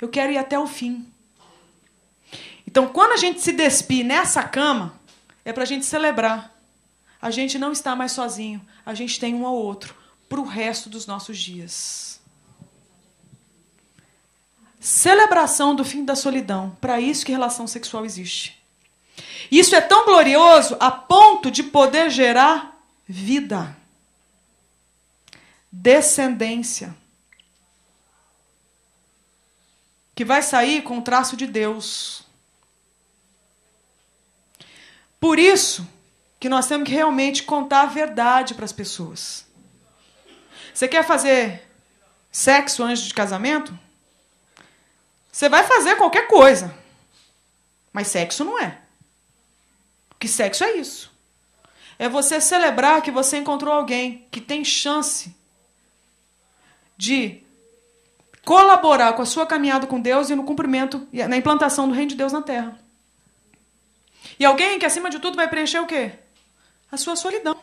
Eu quero ir até o fim. Então, quando a gente se despir nessa cama, é para a gente celebrar. A gente não está mais sozinho. A gente tem um ao outro para o resto dos nossos dias. Celebração do fim da solidão. Para isso que relação sexual existe. Isso é tão glorioso a ponto de poder gerar vida, descendência, que vai sair com o traço de Deus. Por isso que nós temos que realmente contar a verdade para as pessoas. Você quer fazer sexo antes de casamento? Você vai fazer qualquer coisa. Mas sexo não é. Porque sexo é isso. É você celebrar que você encontrou alguém que tem chance de colaborar com a sua caminhada com Deus e no cumprimento, na implantação do reino de Deus na terra. E alguém que, acima de tudo, vai preencher o quê? A sua solidão.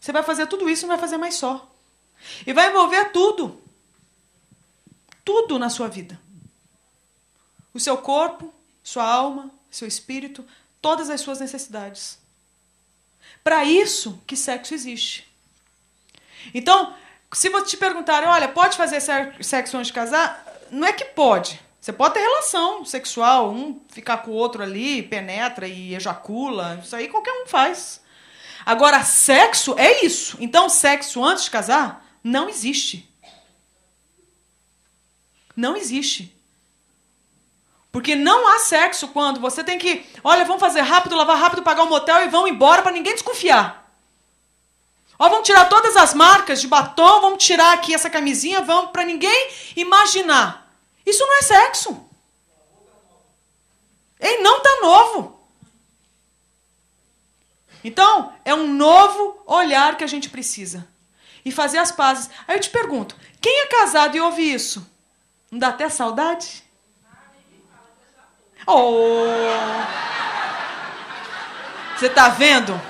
Você vai fazer tudo isso e não vai fazer mais só. E vai envolver tudo. Tudo na sua vida. O seu corpo, sua alma, seu espírito, todas as suas necessidades. Para isso que sexo existe. Então, se você te perguntar, olha, pode fazer sexo antes de casar? Não é que pode. Você pode ter relação sexual, um ficar com o outro ali, penetra e ejacula, isso aí qualquer um faz. Agora, sexo é isso. Então, sexo antes de casar não existe. Não existe. Porque não há sexo quando você tem que, olha, vamos fazer rápido, lavar rápido, pagar o um motel e vão embora para ninguém desconfiar. Ó, vamos tirar todas as marcas de batom, vamos tirar aqui essa camisinha, vamos para ninguém imaginar. Isso não é sexo. Ele não tá novo. Então, é um novo olhar que a gente precisa. E fazer as pazes. Aí eu te pergunto, quem é casado e ouve isso? Não dá até saudade? Oh! Você tá vendo?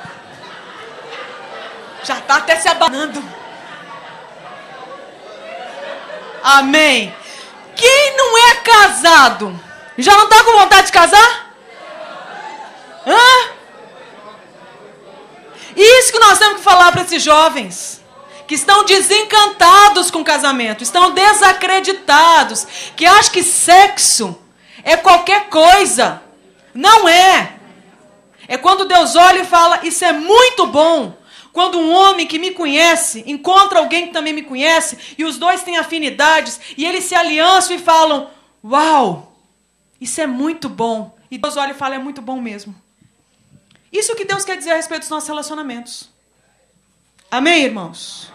Já tá até se abanando. Amém. Quem não é casado, já não tá com vontade de casar? Hã? Isso que nós temos que falar para esses jovens que estão desencantados com o casamento, estão desacreditados, que acham que sexo é qualquer coisa. Não é. É quando Deus olha e fala: Isso é muito bom. Quando um homem que me conhece encontra alguém que também me conhece e os dois têm afinidades e eles se aliançam e falam: Uau, isso é muito bom. E Deus olha e fala: É muito bom mesmo. Isso o que Deus quer dizer a respeito dos nossos relacionamentos. Amém, irmãos?